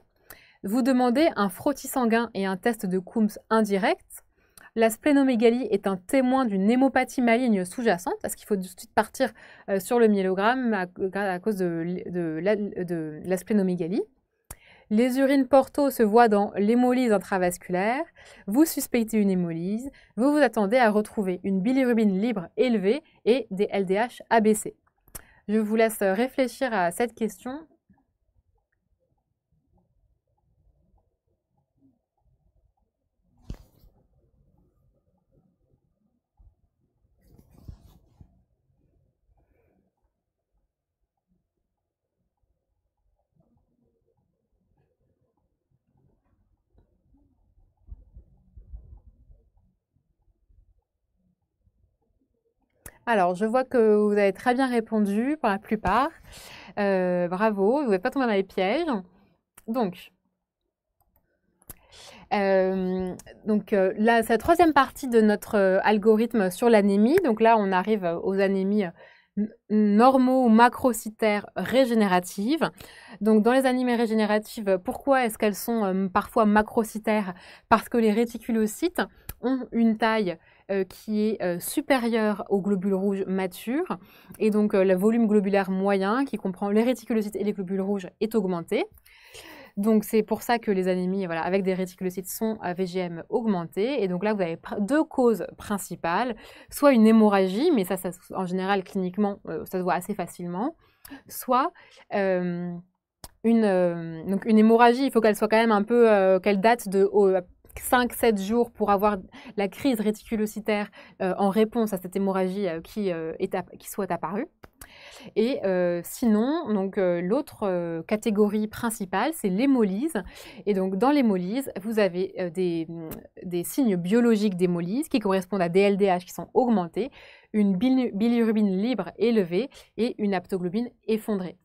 Vous demandez un frottis sanguin et un test de Coombs indirect. La splénomégalie est un témoin d'une hémopathie maligne sous-jacente, parce qu'il faut tout de suite partir euh, sur le myélogramme à, cause de la splénomégalie les urines porto se voient dans l'hémolyse intravasculaire, vous suspectez une hémolyse, vous vous attendez à retrouver une bilirubine libre élevée et des LDH abaissés. Je vous laisse réfléchir à cette question Alors, je vois que vous avez très bien répondu pour la plupart. Euh, bravo, vous n'êtes pas tombé dans les pièges. Donc, euh, euh, là, c'est la troisième partie de notre algorithme sur l'anémie. Donc là, on arrive aux anémies normaux, macrocytaires, régénératives. Donc dans les anémies régénératives, pourquoi est-ce qu'elles sont parfois macrocytaires Parce que les réticulocytes ont une taille euh, qui est euh, supérieur aux globules rouges matures. Et donc, euh, le volume globulaire moyen, qui comprend les réticulocytes et les globules rouges, est augmenté. Donc, c'est pour ça que les anémies voilà, avec des réticulocytes sont à VGM augmentées. Et donc là, vous avez deux causes principales, soit une hémorragie, mais ça, en général, cliniquement, ça se voit assez facilement, soit... une, donc une hémorragie, il faut qu'elle soit quand même un peu, qu'elle date de 5-7 jours pour avoir la crise réticulocytaire euh, en réponse à cette hémorragie euh, qui, euh, qui, soit apparue. Et sinon, donc l'autre catégorie principale, c'est l'hémolyse. Et donc dans l'hémolyse, vous avez des, mm, des, signes biologiques d'hémolyse qui correspondent à des LDH qui sont augmentés, une bilirubine libre élevée et une aptoglobine effondrée.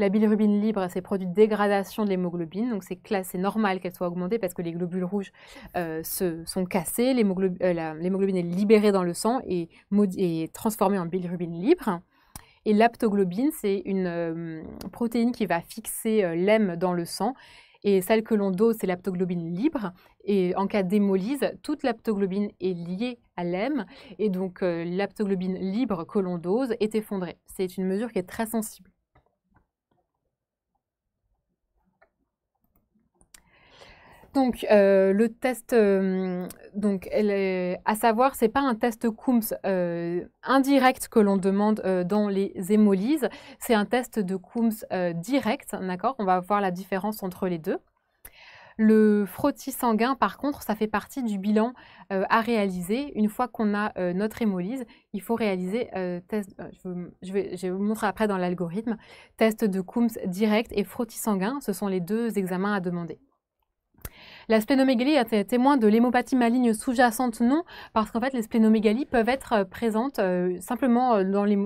La bilirubine libre, c'est produit de dégradation de l'hémoglobine, donc c'est normal qu'elle soit augmentée parce que les globules rouges euh, se, sont cassés, euh, l'hémoglobine est libérée dans le sang et, transformée en bilirubine libre. Et l'aptoglobine, c'est une euh, protéine qui va fixer l'hème dans le sang. Et celle que l'on dose, c'est l'aptoglobine libre. Et en cas d'hémolyse, toute l'aptoglobine est liée à l'hème. Et donc, l'aptoglobine libre que l'on dose est effondrée. C'est une mesure qui est très sensible. Donc, euh, le test, euh, donc, à savoir, ce n'est pas un test Coombs euh, indirect que l'on demande dans les hémolyses, c'est un test de Coombs direct, d'accord On va voir la différence entre les deux. Le frottis sanguin, par contre, ça fait partie du bilan à réaliser. Une fois qu'on a notre hémolyse, il faut réaliser test, je, vais, je, vais, vous montrer après dans l'algorithme, test de Coombs direct et frottis sanguin, ce sont les deux examens à demander. La splénomégalie est témoin de l'hémopathie maligne sous-jacente non, parce qu'en fait les splénomégalies peuvent être euh, présentes euh, simplement euh, dans les,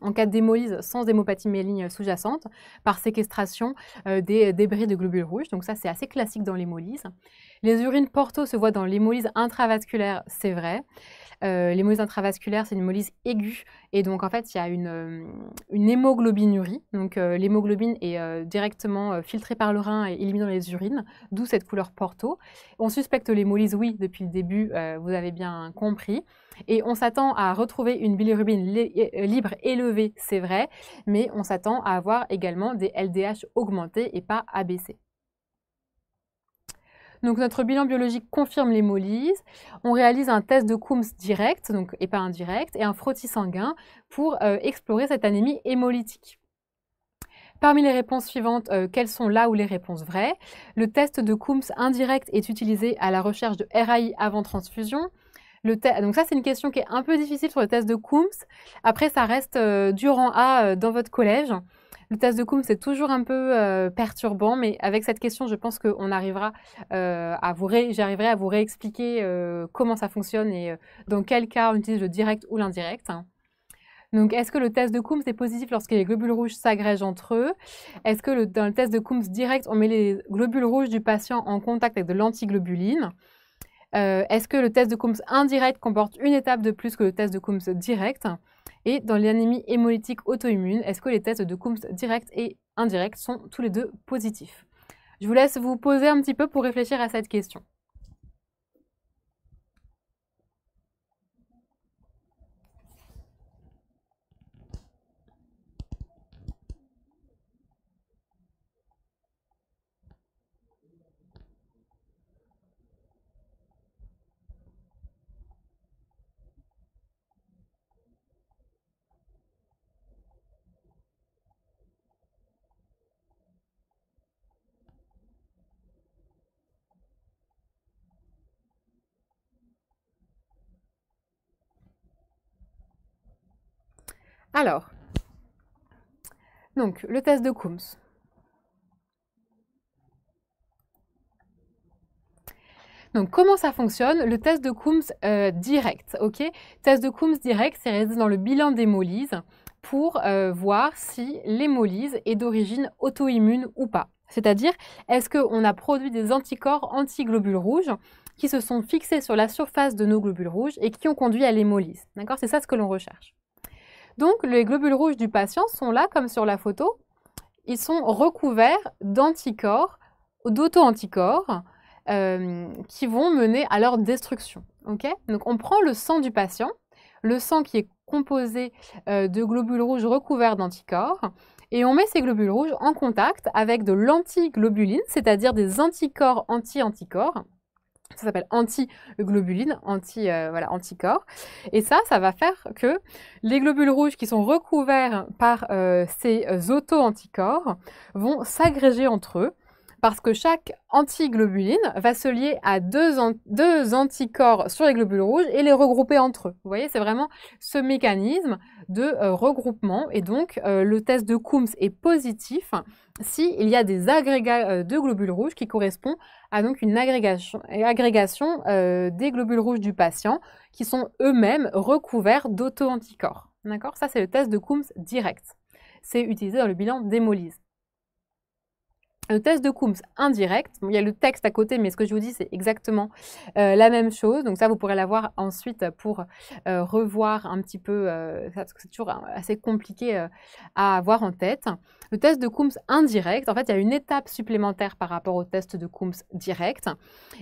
en cas d'hémolyse sans hémopathie maligne sous-jacente par séquestration des débris de globules rouges. Donc ça c'est assez classique dans l'hémolyse. Les urines porto se voient dans l'hémolyse intravasculaire, c'est vrai. Euh, l'hémolyse intravasculaire, c'est une hémolyse aiguë. Et donc, en fait, il y a une, euh, hémoglobinurie. Donc, euh, l'hémoglobine est directement filtrée par le rein et éliminée dans les urines, d'où cette couleur porto. On suspecte l'hémolyse, oui, depuis le début, vous avez bien compris. Et on s'attend à retrouver une bilirubine libre élevée, c'est vrai, mais on s'attend à avoir également des LDH augmentés et pas abaissés. Donc notre bilan biologique confirme l'hémolyse. On réalise un test de Coombs direct, donc et pas indirect, et un frottis sanguin pour euh, explorer cette anémie hémolytique. Parmi les réponses suivantes, euh, quelles sont là où les réponses vraies Le test de Coombs indirect est utilisé à la recherche de RAI avant transfusion. donc ça, c'est une question qui est un peu difficile sur le test de Coombs. Après, ça reste euh, durant A dans votre collège. Le test de Coombs c'est toujours un peu euh, perturbant, mais avec cette question, je pense qu'on arrivera euh, à vous j'arriverai à vous réexpliquer euh, comment ça fonctionne et dans quel cas on utilise le direct ou l'indirect. Donc, est-ce que le test de Coombs est positif lorsque les globules rouges s'agrègent entre eux Est-ce que dans le test de Coombs direct, on met les globules rouges du patient en contact avec de l'antiglobuline Est-ce que le test de Coombs indirect comporte une étape de plus que le test de Coombs direct et dans l'anémie hémolytique auto-immune, est-ce que les tests de Coombs direct et indirect sont tous les deux positifs Je vous laisse vous poser un petit peu pour réfléchir à cette question. Alors, donc le test de Coombs. Donc, comment ça fonctionne Le test de Coombs euh, direct, ok Test de Coombs direct, c'est réalisé dans le bilan d'hémolyse pour euh, voir si l'hémolyse est d'origine auto-immune ou pas. C'est-à-dire, est-ce qu'on a produit des anticorps anti-globules rouges qui se sont fixés sur la surface de nos globules rouges et qui ont conduit à l'hémolyse D'accord C'est ça ce que l'on recherche. Donc les globules rouges du patient sont là comme sur la photo. Ils sont recouverts d'anticorps, d'auto-anticorps, euh, qui vont mener à leur destruction. Donc on prend le sang du patient, le sang qui est composé euh, de globules rouges recouverts d'anticorps, et on met ces globules rouges en contact avec de l'antiglobuline, c'est-à-dire des anticorps anti-anticorps, ça s'appelle anti-globuline, anti, euh, anticorps. Et ça, ça va faire que les globules rouges qui sont recouverts par euh, ces auto-anticorps vont s'agréger entre eux parce que chaque antiglobuline va se lier à deux, deux, anticorps sur les globules rouges et les regrouper entre eux. Vous voyez, c'est vraiment ce mécanisme de euh, regroupement. Et donc, euh, le test de Coombs est positif s'il y a des agrégats euh, de globules rouges qui correspondent à donc une agrégation, agrégation des globules rouges du patient qui sont eux-mêmes recouverts d'auto-anticorps. D'accord Ça, c'est le test de Coombs direct. C'est utilisé dans le bilan d'hémolyse. Le test de Coombs indirect, il y a le texte à côté, mais ce que je vous dis, c'est exactement euh, la même chose. Donc ça, vous pourrez l'avoir ensuite pour euh, revoir un petit peu, euh, parce que c'est toujours assez compliqué à avoir en tête. Le test de Coombs indirect, en fait, il y a une étape supplémentaire par rapport au test de Coombs direct.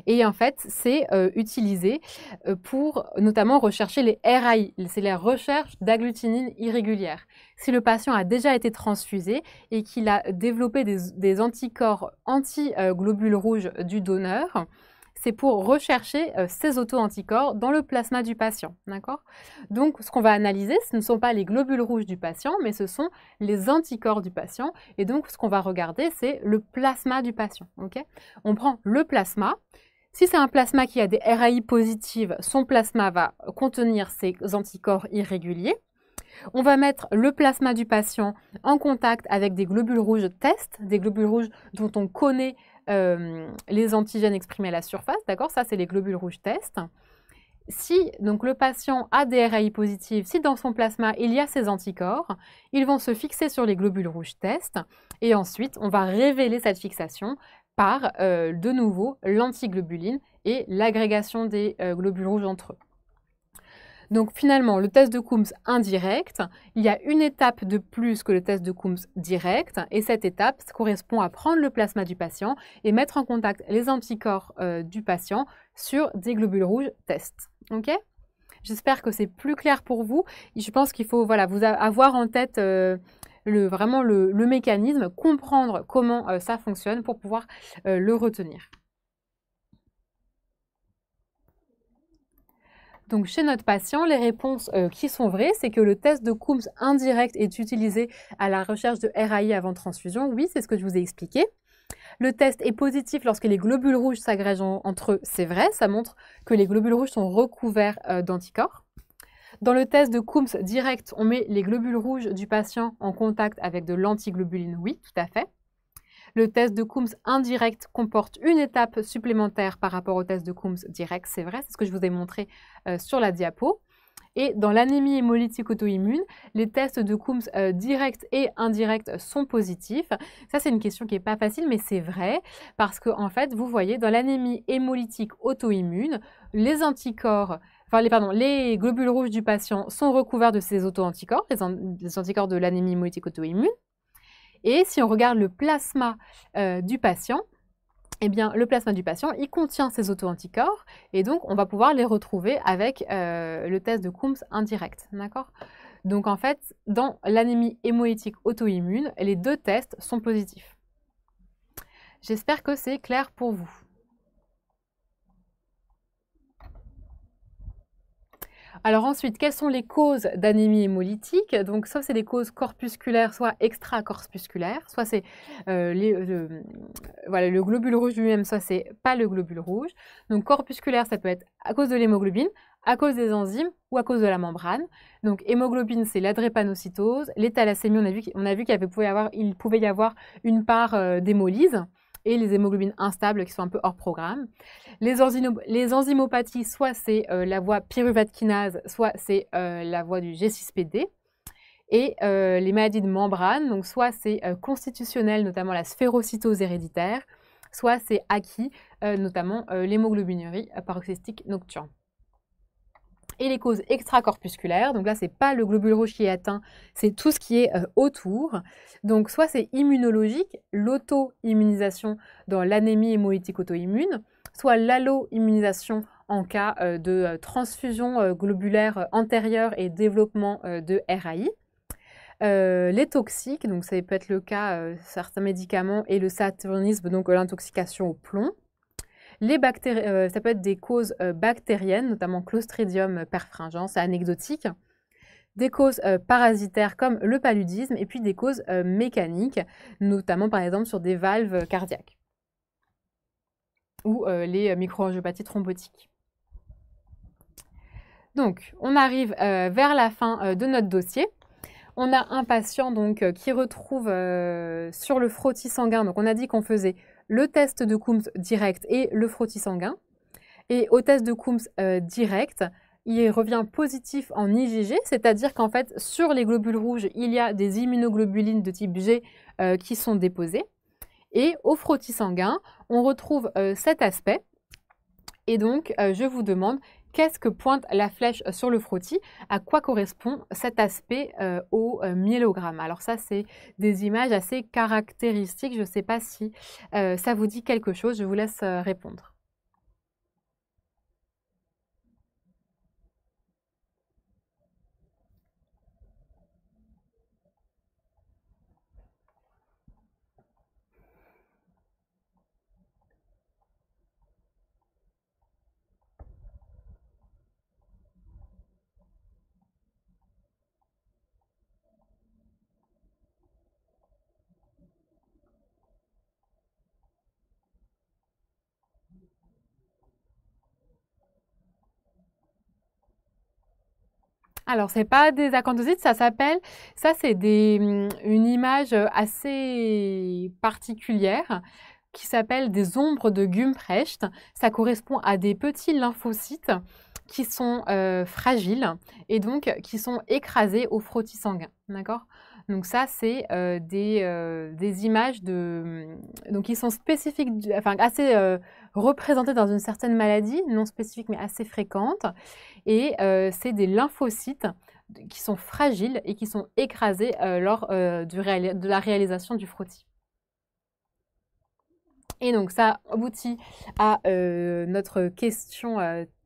Et en fait, c'est euh, utilisé euh, pour notamment rechercher les RAI, c'est la recherche d'agglutinine irrégulière. Si le patient a déjà été transfusé et qu'il a développé des, des anticorps anti-globules euh, rouges du donneur, c'est pour rechercher euh, ces auto-anticorps dans le plasma du patient. D'accord Donc, ce qu'on va analyser, ce ne sont pas les globules rouges du patient, mais ce sont les anticorps du patient. Et donc, ce qu'on va regarder, c'est le plasma du patient. On prend le plasma. Si c'est un plasma qui a des RAI positives, son plasma va contenir ces anticorps irréguliers. On va mettre le plasma du patient en contact avec des globules rouges test, des globules rouges dont on connaît euh, les antigènes exprimés à la surface, d'accord Ça, c'est les globules rouges test. Si donc le patient a des RAI positives, si dans son plasma il y a ces anticorps, ils vont se fixer sur les globules rouges test et ensuite on va révéler cette fixation par euh, de nouveau l'antiglobuline et l'agrégation des euh, globules rouges entre eux. Donc finalement, le test de Coombs indirect, il y a une étape de plus que le test de Coombs direct, et cette étape correspond à prendre le plasma du patient et mettre en contact les anticorps euh, du patient sur des globules rouges test. J'espère que c'est plus clair pour vous. Je pense qu'il faut voilà, vous avoir en tête euh, vraiment le, mécanisme, comprendre comment euh, ça fonctionne pour pouvoir le retenir. Donc chez notre patient, les réponses euh, qui sont vraies, c'est que le test de Coombs indirect est utilisé à la recherche de RAI avant transfusion. Oui, c'est ce que je vous ai expliqué. Le test est positif lorsque les globules rouges s'agrègent entre eux, c'est vrai, ça montre que les globules rouges sont recouverts euh, d'anticorps. Dans le test de Coombs direct, on met les globules rouges du patient en contact avec de l'antiglobuline, oui, tout à fait. Le test de Coombs indirect comporte une étape supplémentaire par rapport au test de Coombs direct, c'est vrai, c'est ce que je vous ai montré euh, sur la diapo. Et dans l'anémie hémolytique auto-immune, les tests de Coombs euh, direct et indirect sont positifs. Ça, c'est une question qui n'est pas facile, mais c'est vrai, parce que en fait, vous voyez, dans l'anémie hémolytique auto-immune, les anticorps les, globules rouges du patient sont recouverts de ces auto-anticorps, les, anticorps de l'anémie hémolytique auto-immune. Et si on regarde le plasma euh, du patient, eh bien, le plasma du patient, il contient ces auto-anticorps et donc on va pouvoir les retrouver avec euh, le test de Coombs indirect, d'accord Donc en fait, dans l'anémie hémolytique auto-immune, les deux tests sont positifs. J'espère que c'est clair pour vous. Alors ensuite, quelles sont les causes d'anémie hémolytique Donc soit c'est des causes corpusculaires, soit extra-corpusculaires, soit c'est euh, euh, le, globule rouge lui-même, soit c'est pas le globule rouge. Donc corpusculaire, ça peut être à cause de l'hémoglobine, à cause des enzymes ou à cause de la membrane. Donc hémoglobine, c'est la drépanocytose. on a vu, qu'il pouvait, y avoir, une part euh, d'hémolyse et les hémoglobines instables qui sont un peu hors programme. Les, les enzymopathies, soit c'est euh, la voie pyruvate kinase, soit c'est euh, la voie du G6PD. Et euh, les maladies de membrane, donc soit c'est constitutionnel, notamment la sphérocytose héréditaire, soit c'est acquis, notamment l'hémoglobinurie paroxystique nocturne et les causes extracorpusculaires. Donc là, c'est pas le globule rouge qui est atteint, c'est tout ce qui est euh, autour. Donc soit c'est immunologique, l'auto-immunisation dans l'anémie hémolytique auto-immune, soit l'allo-immunisation en cas euh, de euh, transfusion globulaire antérieure et développement de RAI. les toxiques, donc ça peut être le cas certains médicaments et le saturnisme, donc l'intoxication au plomb. Les bactéries, euh, ça peut être des causes euh, bactériennes, notamment Clostridium perfringens, c'est anecdotique des causes euh, parasitaires comme le paludisme et puis des causes mécaniques, notamment par exemple sur des valves cardiaques ou les microangiopathies thrombotiques. Donc, on arrive vers la fin de notre dossier. On a un patient donc, qui retrouve sur le frottis sanguin, donc on a dit qu'on faisait le test de Coombs direct et le frottis sanguin. Et au test de Coombs euh, direct, il revient positif en IgG, c'est-à-dire qu'en fait, sur les globules rouges, il y a des immunoglobulines de type G euh, qui sont déposées. Et au frottis sanguin, on retrouve euh, cet aspect. Et donc, je vous demande Qu'est-ce que pointe la flèche sur le frottis À quoi correspond cet aspect euh, au euh, myélogramme Alors ça, c'est des images assez caractéristiques. Je ne sais pas si euh, ça vous dit quelque chose. Je vous laisse répondre. Alors, c'est pas des acanthocytes, ça s'appelle, ça c'est hum, une image assez particulière qui s'appelle des ombres de Gumprecht. Ça correspond à des petits lymphocytes qui sont euh, fragiles et donc qui sont écrasés au frottis sanguin. D'accord donc ça, c'est euh, euh, des, images de... Hum, donc ils sont spécifiques, enfin assez représentés dans une certaine maladie non spécifique mais assez fréquente. Et euh, c'est des lymphocytes qui sont fragiles et qui sont écrasés euh, lors euh, de la réalisation du frottis. Et donc ça aboutit à notre question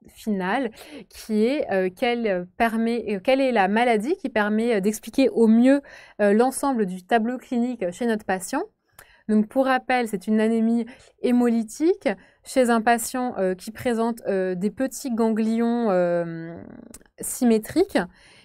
finale qui est quelle, permet, est la maladie qui permet d'expliquer au mieux l'ensemble du tableau clinique chez notre patient. Donc pour rappel, c'est une anémie hémolytique chez un patient euh, qui présente euh, des petits ganglions euh, symétriques,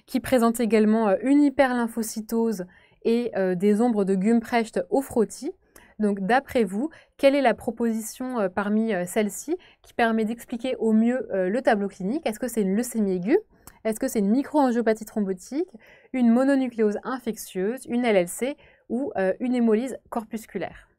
qui présente également une hyperlymphocytose et des ombres de Gumprecht au frottis. Donc d'après vous, quelle est la proposition parmi celles-ci qui permet d'expliquer au mieux le tableau clinique Est-ce que c'est une leucémie aiguë Est-ce que c'est une microangiopathie thrombotique Une mononucléose infectieuse Une LLC ou euh, une hémolyse corpusculaire.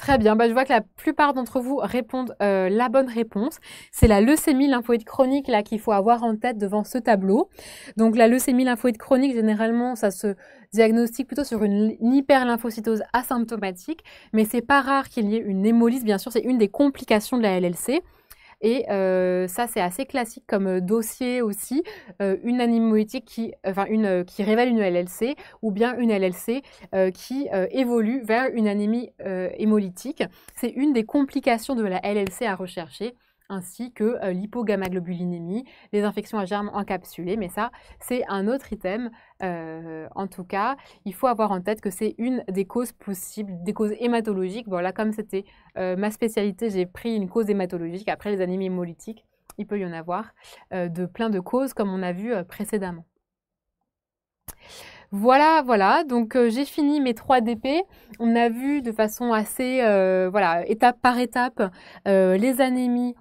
Très bien, bah, je vois que la plupart d'entre vous répondent euh, la bonne réponse. C'est la leucémie lymphoïde chronique là qu'il faut avoir en tête devant ce tableau. Donc la leucémie lymphoïde chronique, généralement, ça se diagnostique plutôt sur une, hyperlymphocytose asymptomatique, mais c'est pas rare qu'il y ait une hémolyse, bien sûr, c'est une des complications de la LLC. Et euh, ça, c'est assez classique comme euh, dossier aussi. Euh, une anémie qui, qui révèle une LLC ou bien une LLC qui évolue vers une anémie hémolytique. C'est une des complications de la LLC à rechercher ainsi que l'hypogamaglobulinémie, euh, l'hypogammaglobulinémie, les infections à germes encapsulés. Mais ça, c'est un autre item. Euh, en tout cas, il faut avoir en tête que c'est une des causes possibles, des causes hématologiques. Bon, là, comme c'était euh, ma spécialité, j'ai pris une cause hématologique. Après les anémies hémolytiques, il peut y en avoir de plein de causes, comme on a vu précédemment. Voilà, voilà, donc j'ai fini mes 3 DP. On a vu de façon assez, voilà, étape par étape, les anémies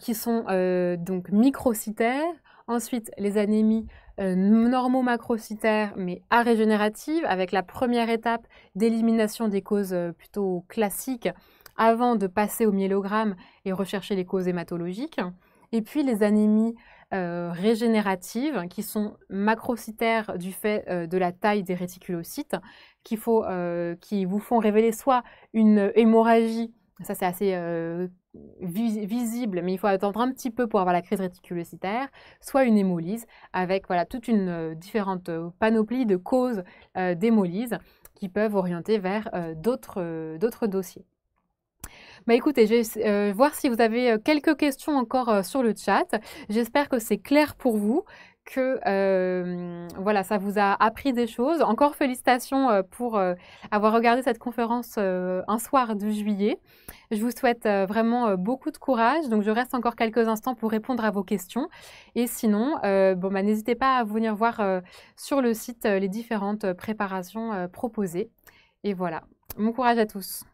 qui sont euh, donc microcytaires, ensuite les anémies euh, normo macrocytaires mais arégénératives, avec la première étape d'élimination des causes euh, plutôt classiques avant de passer au myélogramme et rechercher les causes hématologiques. Et puis les anémies régénératives qui sont macrocytaires du fait de la taille des réticulocytes, qui vous font révéler soit une hémorragie ça, c'est assez euh, visible, mais il faut attendre un petit peu pour avoir la crise réticulocytaire, soit une hémolyse, avec voilà, toute une euh, différente euh, panoplie de causes d'hémolyse qui peuvent orienter vers d'autres dossiers. Bah, écoutez, je vais voir si vous avez quelques questions encore sur le chat. J'espère que c'est clair pour vous que euh, voilà, ça vous a appris des choses. Encore félicitations euh, pour euh, avoir regardé cette conférence un soir de juillet. Je vous souhaite vraiment beaucoup de courage. Donc, je reste encore quelques instants pour répondre à vos questions. Et sinon, bon, bah, n'hésitez pas à venir voir sur le site les différentes préparations proposées. Et voilà, bon courage à tous.